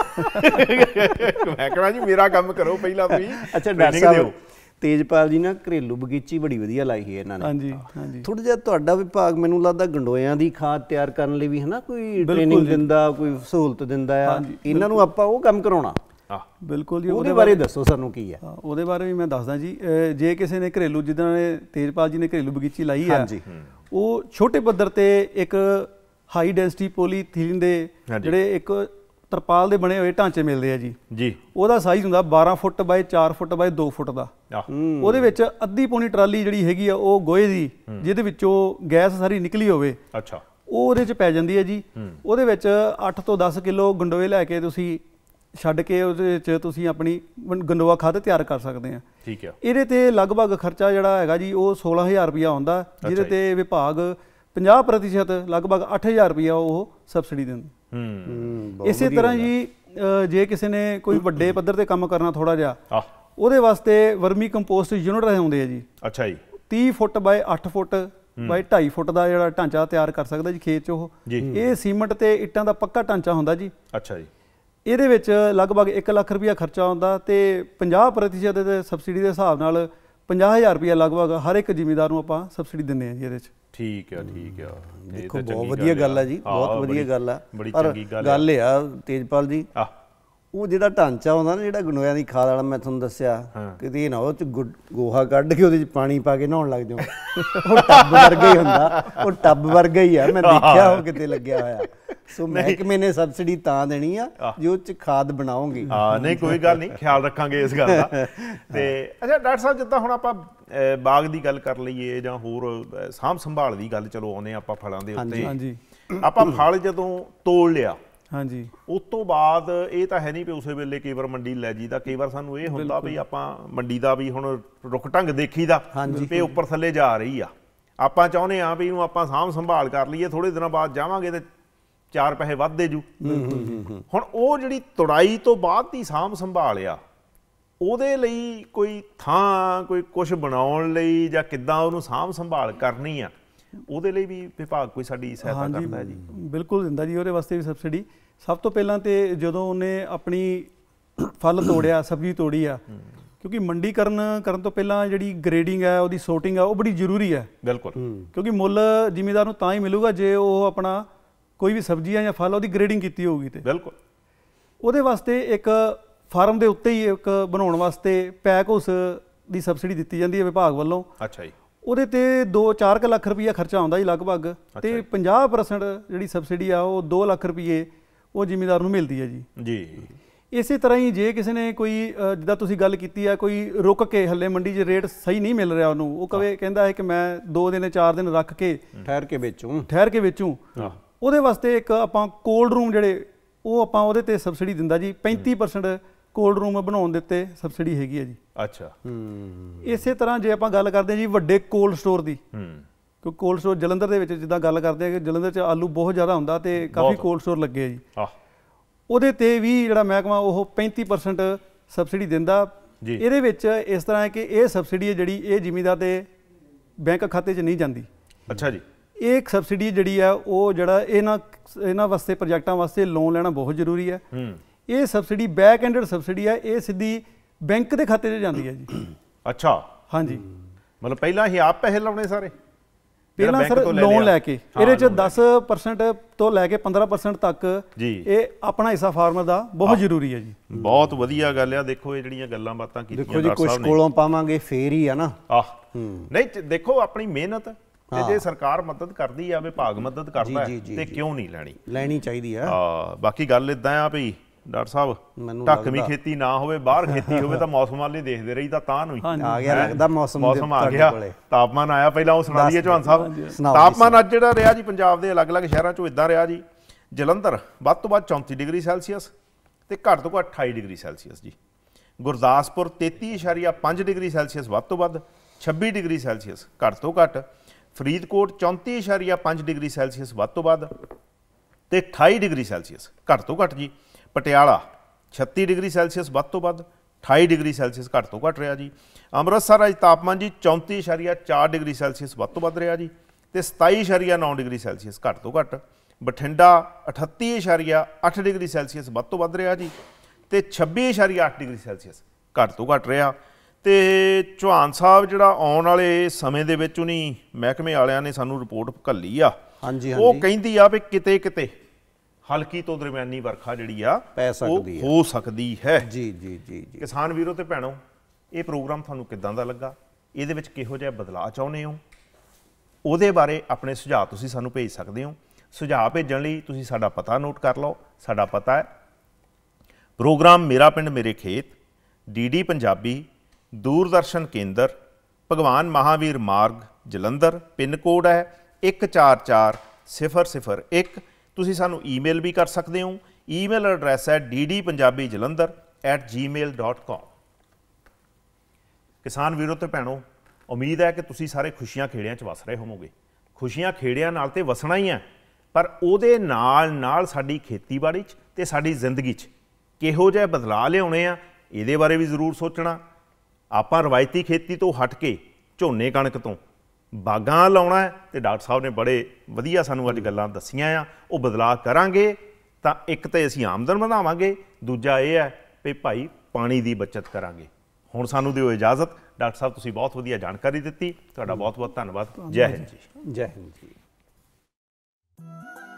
ਮੈਂ ਕਹਾਂ ਜੀ ਮੇਰਾ ਕੰਮ ਕਰੋ ਪਹਿਲਾਂ ਵੀ ਅੱਛਾ ਟ੍ਰੇਨਿੰਗ ਦਿਓ ਤੇਜਪਾਲ ਜੀ ਨਾ ਘਰੇਲੂ ਬਗੀਚੀ ਬੜੀ ਵਧੀਆ ਲਾਈ ਹੈ ਇਹਨਾਂ ਨੇ ਹਾਂਜੀ ਹਾਂਜੀ ਥੋੜਾ ਜਿਹਾ ਤੁਹਾਡਾ ਵਿਭਾਗ ਮੈਨੂੰ ਲੱਗਦਾ ਗੰਡੋਇਆਂ ਦੀ ਖਾਦ ਤਿਆਰ ਕਰਨ ਲਈ ਵੀ ਹੈ ਨਾ ਕੋਈ ਟ੍ਰੇਨਿੰਗ ਦਿੰਦਾ ਕੋਈ ਸਹੂਲਤ ਦਿੰਦਾ ਆ ਇਹਨਾਂ ਨੂੰ ਆਪਾਂ ਉਹ ਕੰਮ ਕਰਾਉਣਾ ਆ ਬਿਲਕੁਲ ਜੀ ਉਹਦੇ ਬਾਰੇ ਦੱਸੋ ਸਾਨੂੰ ਕੀ ਹੈ ਉਹਦੇ ਬਾਰੇ ਵੀ ਮੈਂ ਦੱਸਦਾ ਜੀ ਜੇ ਕਿਸੇ ਨੇ ਘਰੇਲੂ ਜਿੱਦਾਂ ਨੇ ਤੇਜਪਾਲ ਜੀ ਨੇ ਘਰੇਲੂ ਬਗੀਚੀ ਲਾਈ ਹੈ ਹਾਂਜੀ ਉਹ ਛੋਟੇ ਪੱਧਰ ਤੇ ਇੱਕ ਹਾਈ ਡੈਂਸਿਟੀ ਪੋਲੀਥੀਨ ਦੇ ਜਿਹੜੇ ਇੱਕ ਤਰਪਾਲ ਦੇ ਬਣੇ ਹੋਏ ਢਾਂਚੇ ਮਿਲਦੇ ਆ ਜੀ ਜੀ ਉਹਦਾ ਸਾਈਜ਼ ਹੁੰਦਾ 12 ਫੁੱਟ ਬਾਈ 4 ਫੁੱਟ ਬਾਈ 2 ਫੁੱਟ ਦਾ ਉਹਦੇ ਵਿੱਚ ਅੱਧੀ ਪੂਣੀ ਟਰਾਲੀ ਜਿਹੜੀ ਹੈਗੀ ਆ ਉਹ ਗੋਏ ਦੀ ਜਿਹਦੇ ਵਿੱਚੋਂ ਗੈਸ ਸਾਰੀ ਨਿਕਲੀ ਹੋਵੇ ਅੱਛਾ ਉਹ ਉਹਦੇ ਚ ਪੈ ਜਾਂਦੀ ਹੈ ਜੀ ਉਹਦੇ ਵਿੱਚ 8 ਤੋਂ 10 ਕਿਲੋ ਗੰਡੋਏ ਲੈ ਕੇ ਤੁਸੀਂ ਛੱਡ ਕੇ ਉਹਦੇ ਵਿੱਚ ਤੁਸੀਂ ਆਪਣੀ ਗੰਡੋਆ ਖਾਦ ਤਿਆਰ ਕਰ ਸਕਦੇ ਆ ਠੀਕ ਆ ਇਹਦੇ ਤੇ ਲਗਭਗ ਖਰਚਾ ਜਿਹੜਾ ਹੈਗਾ ਜੀ ਉਹ 16000 ਰੁਪਿਆ ਹੁੰਦਾ ਜਿਹਦੇ ਤੇ ਵਿਭਾਗ 50% ਲਗਭਗ 8000 ਰੁਪਿਆ ਉਹ ਸਬਸਿਡੀ ਦਿੰਦਾ ਹੂੰ ਇਸੇ ਤਰ੍ਹਾਂ ਜੀ ਜੇ ਕਿਸੇ ਨੇ ਕੋਈ ਵੱਡੇ ਪੱਧਰ ਤੇ ਕੰਮ ਕਰਨਾ ਥੋੜਾ ਜਿਹਾ ਉਹਦੇ ਵਾਸਤੇ ਵਰਮੀ ਕੰਪੋਸਟ ਯੂਨਿਟ ਹੁੰਦੇ ਆ ਜੀ ਅੱਛਾ ਜੀ 30 ਫੁੱਟ ਬਾਏ 8 ਫੁੱਟ ਬਾਈ 2.5 ਫੁੱਟ ਦਾ ਜਿਹੜਾ ਢਾਂਚਾ ਤਿਆਰ ਕਰ ਸਕਦਾ ਜੀ ਖੇਤ 'ਚ ਉਹ ਇਹ ਸੀਮੈਂਟ ਤੇ ਇੱਟਾਂ ਦਾ ਪੱਕਾ ਢਾਂਚਾ ਹੁੰਦਾ ਜੀ ਅੱਛਾ ਜੀ ਇਹਦੇ ਵਿੱਚ ਲਗਭਗ 1 ਲੱਖ ਰੁਪਇਆ ਖਰਚਾ ਹੁੰਦਾ ਤੇ 50% ਦੇ ਸਬਸਿਡੀ ਦੇ ਹਿਸਾਬ ਨਾਲ 50000 ਰੁਪਇਆ ਲਗਭਗ ਹਰ ਇੱਕ ਜ਼ਿਮੀਂਦਾਰ ਨੂੰ ਆਪਾਂ ਸਬਸਿਡੀ ਦਿੰਦੇ ਆ ਜੀ ਇਹਦੇ ਵਿੱਚ ਠੀਕ ਆ ਠੀਕ ਆ ਦੇਖੋ ਬਹੁਤ ਵਧੀਆ ਗੱਲ ਆ ਜੀ ਬਹੁਤ ਵਧੀਆ ਗੱਲ ਆ ਪਰ ਗੱਲ ਗੱਲ ਆ ਤੇਜਪਾਲ ਜੀ ਆ ਉਹ ਜਿਹੜਾ ਢਾਂਚਾ ਹੁੰਦਾ ਨਾ ਜਿਹੜਾ ਗਨੋਇਆਂ ਦੀ ਖਾਦ ਵਾਲਾ ਮੈਂ ਤੁਹਾਨੂੰ ਦੱਸਿਆ ਕਿਤੇ ਨਾ ਉਹ ਚ ਗੋਹਾ ਕੱਢ ਕੇ ਉਹਦੇ ਚ ਪਾਣੀ ਪਾ ਕੇ ਨਹਾਉਣ ਲੱਗ ਜਾਓ ਉਹ ਟੱਬ ਵਰਗਾ ਹੀ ਹੁੰਦਾ ਉਹ ਟੱਬ ਵਰਗਾ ਹੀ ਆ ਮੈਂ ਦੇਖਿਆ ਉਹ ਕਿਤੇ ਲੱਗਿਆ ਹੋਇਆ ਸੋ ਮਹਿਕਮੇ ਨੇ ਸਬਸਿਡੀ ਤਾਂ ਦੇਣੀ ਆ ਜੇ ਉਹ ਚ ਖਾਦ ਬਣਾਉਂਗੇ ਹਾਂ ਨਹੀਂ ਕੋਈ ਗੱਲ ਨਹੀਂ ਖਿਆਲ ਰੱਖਾਂਗੇ ਇਸ ਗੱਲ ਦਾ ਤੇ ਅੱਛਾ ਡਾਕਟਰ ਸਾਹਿਬ ਜਿੱਦਾਂ ਹੁਣ ਆਪਾਂ ਬਾਗ ਦੀ ਗੱਲ ਕਰ ਲਈਏ ਜਾਂ ਹੋਰ ਸਾਂਭ ਸੰਭਾਲ ਦੀ ਗੱਲ ਚਲੋ ਆਉਨੇ ਆਪਾਂ ਫਲਾਂ ਦੇ ਉੱਤੇ ਹਾਂਜੀ ਆਪਾਂ ਫਲ ਜਦੋਂ ਤੋੜ ਲਿਆ ਹਾਂਜੀ ਉਸ ਤੋਂ ਬਾਅਦ ਇਹ ਤਾਂ ਹੈ ਨਹੀਂ ਵੀ ਉਸੇ ਵੇਲੇ ਕਈ ਵਾਰ ਮੰਡੀ ਲੈ ਜੀ ਦਾ ਕਈ ਵਾਰ ਸਾਨੂੰ ਇਹ ਹੁੰਦਾ ਵੀ ਆਪਾਂ ਮੰਡੀ ਦਾ ਵੀ ਹੁਣ ਰੁਕ ਢੰਗ ਦੇਖੀਦਾ ਤੇ ਉੱਪਰ ਥੱਲੇ ਜਾ ਰਹੀ ਆ ਆਪਾਂ ਚਾਹੁੰਦੇ ਆ ਵੀ ਇਹਨੂੰ ਆਪਾਂ ਸਾਂਭ ਸੰਭਾਲ ਕਰ ਲਈਏ ਥੋੜੇ ਦਿਨਾਂ ਬਾਅਦ ਜਾਵਾਂਗੇ ਤੇ ਚਾਰ ਪੈਸੇ ਵੱਧ ਦੇ ਜੂ ਹੁਣ ਉਹ ਜਿਹੜੀ ਤੁੜਾਈ ਤੋਂ ਬਾਅਦ ਦੀ ਸਾਂਭ ਸੰਭਾਲ ਆ ਉਹਦੇ ਲਈ ਕੋਈ ਥਾਂ ਕੋਈ ਕੁਝ ਬਣਾਉਣ ਲਈ ਜਾਂ ਕਿੱਦਾਂ ਉਹਨੂੰ ਸਾਂਭ ਸੰਭਾਲ ਕਰਨੀ ਆ ਉਹਦੇ ਲਈ ਵੀ ਵਿਭਾਗ ਕੋਈ ਸਾਡੀ ਸਹਾਇਤਾ ਕਰਦਾ ਹੈ ਜੀ ਬਿਲਕੁਲ ਦਿੰਦਾ ਜੀ ਉਹਦੇ ਵਾਸਤੇ ਵੀ ਸਬਸਿਡੀ ਸਭ ਤੋਂ ਪਹਿਲਾਂ ਤੇ ਜਦੋਂ ਉਹਨੇ ਆਪਣੀ ਫਲ ਤੋੜਿਆ ਸਬਜ਼ੀ ਤੋੜੀ ਆ ਕਿਉਂਕਿ ਮੰਡੀਕਰਨ ਕਰਨ ਤੋਂ ਪਹਿਲਾਂ ਜਿਹੜੀ ਗ੍ਰੇਡਿੰਗ ਹੈ ਉਹਦੀ ਸੋਰਟਿੰਗ ਹੈ ਉਹ ਬੜੀ ਜ਼ਰੂਰੀ ਹੈ ਬਿਲਕੁਲ ਕਿਉਂਕਿ ਮੁੱਲ ਜ਼ਿਮੀਦਾਰ ਨੂੰ ਤਾਂ ਹੀ ਮਿਲੂਗਾ ਜੇ ਉਹ ਆਪਣਾ ਕੋਈ ਵੀ ਸਬਜ਼ੀ ਜਾਂ ਫਲ ਉਹਦੀ ਗ੍ਰੇਡਿੰਗ ਕੀਤੀ ਹੋਊਗੀ ਤੇ ਬਿਲਕੁਲ ਉਹਦੇ ਵਾਸਤੇ ਇੱਕ ਫਾਰਮ ਦੇ ਉੱਤੇ ਹੀ ਇੱਕ ਬਣਾਉਣ ਵਾਸਤੇ ਪੈਕ ਉਸ ਦੀ ਸਬਸਿਡੀ ਦਿੱਤੀ ਜਾਂਦੀ ਹੈ ਵਿਭਾਗ ਵੱਲੋਂ ਅੱਛਾ ਜੀ ਉਹਦੇ ਤੇ 2-4 ਲੱਖ ਰੁਪਈਆ ਖਰਚਾ ਆਉਂਦਾ ਜੀ ਲਗਭਗ ਤੇ 50% ਜਿਹੜੀ ਸਬਸਿਡੀ ਆ ਉਹ 2 ਲੱਖ ਰੁਪਈਏ ਉਹ ਜ਼ਿੰਮੇਦਾਰ ਨੂੰ ਮਿਲਦੀ ਹੈ ਜੀ ਜੀ ਇਸੇ ਤਰ੍ਹਾਂ ਹੀ ਜੇ ਕਿਸੇ ਨੇ ਕੋਈ ਜਿੱਦਾਂ ਤੁਸੀਂ ਗੱਲ ਕੀਤੀ ਆ ਕੋਈ ਰੁਕ ਕੇ ਹੱਲੇ ਮੰਡੀ 'ਚ ਰੇਟ ਸਹੀ ਨਹੀਂ ਮਿਲ ਰਿਹਾ ਉਹਨੂੰ ਉਹ ਕਵੇ ਕਹਿੰਦਾ ਹੈ ਕਿ ਮੈਂ 2 ਦਿਨ 4 ਦਿਨ ਰੱਖ ਕੇ ਠਹਿਰ ਕੇ ਵੇਚੂੰ ਠਹਿਰ ਕੇ ਵੇਚੂੰ ਉਹਦੇ ਵਾਸਤੇ ਇੱਕ ਆਪਾਂ ਕੋਲਡ ਰੂਮ ਜਿਹੜੇ ਉਹ ਆਪਾਂ ਉਹਦੇ ਤੇ ਸਬਸਿਡੀ ਦਿੰਦਾ ਜੀ 35% ਕੋਲਡ ਰੂਮ ਬਣਾਉਣ ਦਿੱਤੇ ਸਬਸਿਡੀ ਹੈਗੀ ਹੈ ਜੀ ਅੱਛਾ ਹੂੰ ਇਸੇ ਤਰ੍ਹਾਂ ਜੇ ਆਪਾਂ ਗੱਲ ਕਰਦੇ ਹਾਂ ਜੀ ਵੱਡੇ ਕੋਲਡ ਸਟੋਰ ਦੀ ਹੂੰ ਕਿਉਂਕਿ ਕੋਲਡ ਸਟੋਰ ਜਲੰਧਰ ਦੇ ਵਿੱਚ ਜਿੱਦਾਂ ਗੱਲ ਕਰਦੇ ਆ ਕਿ ਜਲੰਧਰ 'ਚ ਆਲੂ ਬਹੁਤ ਜ਼ਿਆਦਾ ਹੁੰਦਾ ਤੇ ਕਾਫੀ ਕੋਲਡ ਸਟੋਰ ਲੱਗੇ ਆ ਜੀ ਉਹਦੇ ਤੇ ਵੀ ਜਿਹੜਾ ਮਹਿਕਮਾ ਉਹ 35% ਸਬਸਿਡੀ ਦਿੰਦਾ ਜੀ ਇਹਦੇ ਵਿੱਚ ਇਸ ਤਰ੍ਹਾਂ ਹੈ ਕਿ ਇਹ ਸਬਸਿਡੀ ਹੈ ਜਿਹੜੀ ਇਹ ਜ਼ਿਮੀਂਦਾਰ ਦੇ ਬੈਂਕ ਖਾਤੇ 'ਚ ਨਹੀਂ ਜਾਂਦੀ ਅੱਛਾ ਜੀ ਇਹ ਇੱਕ ਸਬਸਿਡੀ ਜਿਹੜੀ ਹੈ ਉਹ ਜਿਹੜਾ ਇਹਨਾਂ ਇਹਨਾਂ ਵਾਸਤੇ ਪ੍ਰੋਜੈਕਟਾਂ ਵਾਸਤੇ ਲੋਨ ਲੈਣਾ ਬਹੁਤ ਜ਼ਰੂਰੀ ਹੈ ਹੂੰ ਇਹ ਸਬਸਿਡੀ ਬੈਕ ਐਂਡਡ ਸਬਸਿਡੀ ਹੈ ਇਹ ਸਿੱਧੀ ਬੈਂਕ ਦੇ ਖਾਤੇ 'ਚ ਜਾਂਦੀ ਹੈ ਜੀ ਅੱਛਾ ਹਾਂਜੀ ਮਤਲਬ ਪਹਿਲਾਂ ਹੀ ਆਪ ਪੈਸੇ ਲਾਉਣੇ ਸਾਰੇ ਪਹਿਲਾਂ ਸਰ ਲੋਨ ਲੈ ਕੇ ਇਹਦੇ ਚ 10% ਤੋਂ ਲੈ ਕੇ 15% ਤੱਕ ਇਹ ਆਪਣਾ ਹਿੱਸਾ ਫਾਰਮਰ ਦਾ ਬਹੁਤ ਜ਼ਰੂਰੀ ਹੈ ਜੀ ਬਹੁਤ ਵਧੀਆ ਗੱਲ ਆ ਦੇਖੋ ਇਹ ਜਿਹੜੀਆਂ ਗੱਲਾਂ ਬਾਤਾਂ ਕੀਤੀਆਂ ਦੇਖੋ ਜੀ ਕੁਝ ਕੋਲੋਂ ਪਾਵਾਂਗੇ ਫੇਰ ਹੀ ਆ ਨਾ ਆਹ ਨਹੀਂ ਦੇਖੋ ਆਪਣੀ ਮਿਹਨਤ ਤੇ ਜੇ ਸਰਕਾਰ ਮਦਦ ਕਰਦੀ ਆ ਵਿਭਾਗ ਮਦਦ ਕਰਦਾ ਤੇ ਕਿਉਂ ਨਹੀਂ ਲੈਣੀ ਲੈਣੀ ਚਾਹੀਦੀ ਆ ਹਾਂ ਬਾਕੀ ਗੱਲ ਇਦਾਂ ਆ ਭਈ ਡਾਕਟਰ ਸਾਹਿਬ ਢੱਕਵੀਂ ਖੇਤੀ ਨਾ ਹੋਵੇ ਬਾਹਰ ਖੇਤੀ ਹੋਵੇ ਤਾਂ ਮੌਸਮ ਵਾਲੇ ਦੇਖਦੇ ਰਹੀ ਤਾਂ ਤਾਂ ਨਹੀਂ ਆ ਗਿਆ ਲੱਗਦਾ ਮੌਸਮ ਮੌਸਮ ਆ ਗਿਆ ਤਾਪਮਾਨ ਆਇਆ ਪਹਿਲਾਂ ਉਹ ਸੁਣਾ ਦਈਏ ਚੌਹਾਨ ਸਾਹਿਬ ਤਾਪਮਾਨ ਅੱਜ ਜਿਹੜਾ ਰਿਹਾ ਜੀ ਪੰਜਾਬ ਦੇ ਅਲੱਗ-ਅਲੱਗ ਸ਼ਹਿਰਾਂ 'ਚੋਂ ਇਦਾਂ ਰਿਹਾ ਜੀ ਜਲੰਧਰ ਵੱਧ ਤੋਂ ਵੱਧ 34 ਡਿਗਰੀ ਸੈਲਸੀਅਸ ਤੇ ਘੱਟ ਤੋਂ ਘੱਟ 28 ਡਿਗਰੀ ਸੈਲਸੀਅਸ ਜੀ ਗੁਰਦਾਸਪੁਰ 33.5 ਡਿਗਰੀ ਸੈਲਸੀਅਸ ਵੱਧ ਤੋਂ ਵੱਧ 26 ਡਿਗਰੀ ਸੈਲਸੀਅਸ ਘੱਟ ਤੋਂ ਘੱਟ ਫਰੀਦਕੋਟ 34.5 ਡਿਗਰੀ ਸੈਲਸੀਅਸ ਵੱਧ ਤੋਂ ਵੱਧ ਤੇ 28 ਡਿਗਰੀ ਸੈਲਸੀਅਸ ਘੱਟ ਤੋਂ ਘੱਟ ਜੀ ਪਟਿਆਲਾ 36 ਡਿਗਰੀ ਸੈਲਸੀਅਸ ਵੱਧ ਤੋਂ ਵੱਧ 28 ਡਿਗਰੀ ਸੈਲਸੀਅਸ ਘੱਟ ਤੋਂ ਘੱਟ ਰਿਹਾ ਜੀ ਅੰਮ੍ਰਿਤਸਰ ਅੱਜ ਤਾਪਮਾਨ ਜੀ 34.4 ਡਿਗਰੀ ਸੈਲਸੀਅਸ ਵੱਧ ਤੋਂ ਵੱਧ ਰਿਹਾ ਜੀ ਤੇ 27.9 ਡਿਗਰੀ ਸੈਲਸੀਅਸ ਘੱਟ ਤੋਂ ਘੱਟ ਬਠਿੰਡਾ 38.8 ਡਿਗਰੀ ਸੈਲਸੀਅਸ ਵੱਧ ਤੋਂ ਵੱਧ ਰਿਹਾ ਜੀ ਤੇ 26.8 ਡਿਗਰੀ ਸੈਲਸੀਅਸ ਘੱਟ ਤੋਂ ਘੱਟ ਰਿਹਾ ਤੇ ਚੌਹਾਨ ਸਾਹਿਬ ਜਿਹੜਾ ਆਉਣ ਵਾਲੇ ਸਮੇਂ ਦੇ ਵਿੱਚ ਉਨੀ ਮਹਿਕਮੇ ਵਾਲਿਆਂ ਨੇ ਸਾਨੂੰ ਰਿਪੋਰਟ ਭੱਲੀ ਆ ਹਾਂਜੀ ਹਾਂਜੀ ਉਹ ਕਹਿੰਦੀ ਆ ਵੀ ਕਿਤੇ ਕਿਤੇ ਹਲਕੀ ਤੋਂ ਦਰਮਿਆਨੀ ਵਰਖਾ ਜਿਹੜੀ ਆ ਪੈ ਸਕਦੀ ਹੈ ਹੋ ਸਕਦੀ ਹੈ ਜੀ ਜੀ ਜੀ ਜੀ ਕਿਸਾਨ ਵੀਰੋ ਤੇ ਭੈਣੋ ਇਹ ਪ੍ਰੋਗਰਾਮ ਤੁਹਾਨੂੰ ਕਿੱਦਾਂ ਦਾ ਲੱਗਾ ਇਹਦੇ ਵਿੱਚ ਕਿਹੋ ਜਿਹਾ ਬਦਲਾਅ ਚਾਹੁੰਦੇ ਹੋ ਉਹਦੇ ਬਾਰੇ ਆਪਣੇ ਸੁਝਾਅ ਤੁਸੀਂ ਸਾਨੂੰ ਭੇਜ ਸਕਦੇ ਹੋ ਸੁਝਾਅ ਭੇਜਣ ਲਈ ਤੁਸੀਂ ਸਾਡਾ ਪਤਾ ਨੋਟ ਕਰ ਲਓ ਸਾਡਾ ਪਤਾ ਹੈ ਪ੍ਰੋਗਰਾਮ ਮੇਰਾ ਪਿੰਡ ਮੇਰੇ ਖੇਤ ਡੀਡੀ ਪੰਜਾਬੀ ਦੂਰਦਰਸ਼ਨ ਕੇਂਦਰ ਭਗਵਾਨ ਮਹਾਵੀਰ ਮਾਰਗ ਜਲੰਧਰ ਪਿੰਨ ਕੋਡ ਹੈ 144001 ਤੁਸੀਂ ਸਾਨੂੰ ਈਮੇਲ ਵੀ ਕਰ ਸਕਦੇ ਹੋ ਈਮੇਲ ਐਡਰੈਸ ਹੈ ddpunjabijalandhar@gmail.com ਕਿਸਾਨ ਵੀਰੋ ਤੇ ਭੈਣੋ ਉਮੀਦ ਹੈ ਕਿ ਤੁਸੀਂ ਸਾਰੇ ਖੁਸ਼ੀਆਂ ਖੇੜਿਆਂ 'ਚ ਵਸ ਰਹੇ ਹੋਵੋਗੇ ਖੁਸ਼ੀਆਂ ਖੇੜਿਆਂ ਨਾਲ ਤੇ ਵਸਣਾ ਹੀ ਹੈ ਪਰ ਉਹਦੇ ਨਾਲ ਨਾਲ ਸਾਡੀ ਖੇਤੀਬਾੜੀ 'ਚ ਤੇ ਸਾਡੀ ਜ਼ਿੰਦਗੀ 'ਚ ਕਿਹੋ ਜਿਹੇ ਬਦਲਾਅ ਲਿਆਉਣੇ ਆ ਇਹਦੇ ਬਾਰੇ ਵੀ ਜ਼ਰੂਰ ਸੋਚਣਾ ਆਪਾਂ ਰਵਾਇਤੀ ਖੇਤੀ ਤੋਂ ਹਟ ਕੇ ਝੋਨੇ ਕਣਕ ਤੋਂ ਬਾਗਾਂ ਲਾਉਣਾ ਤੇ ਡਾਕਟਰ ਸਾਹਿਬ ਨੇ ਬੜੇ ਵਧੀਆ ਸਾਨੂੰ ਅੱਜ ਗੱਲਾਂ ਦੱਸੀਆਂ ਆ ਉਹ ਬਦਲਾਅ ਕਰਾਂਗੇ ਤਾਂ ਇੱਕ ਤੇ ਅਸੀਂ ਆਮਦਨ ਵਧਾਵਾਂਗੇ ਦੂਜਾ ਇਹ ਹੈ ਵੀ ਭਾਈ ਪਾਣੀ ਦੀ ਬਚਤ ਕਰਾਂਗੇ ਹੁਣ ਸਾਨੂੰ ਦਿਓ ਇਜਾਜ਼ਤ ਡਾਕਟਰ ਸਾਹਿਬ ਤੁਸੀਂ ਬਹੁਤ ਵਧੀਆ ਜਾਣਕਾਰੀ ਦਿੱਤੀ ਤੁਹਾਡਾ ਬਹੁਤ ਬਹੁਤ ਧੰਨਵਾਦ ਜੈ ਹਿੰਦ ਜੀ ਜੈ ਹਿੰਦ ਜੀ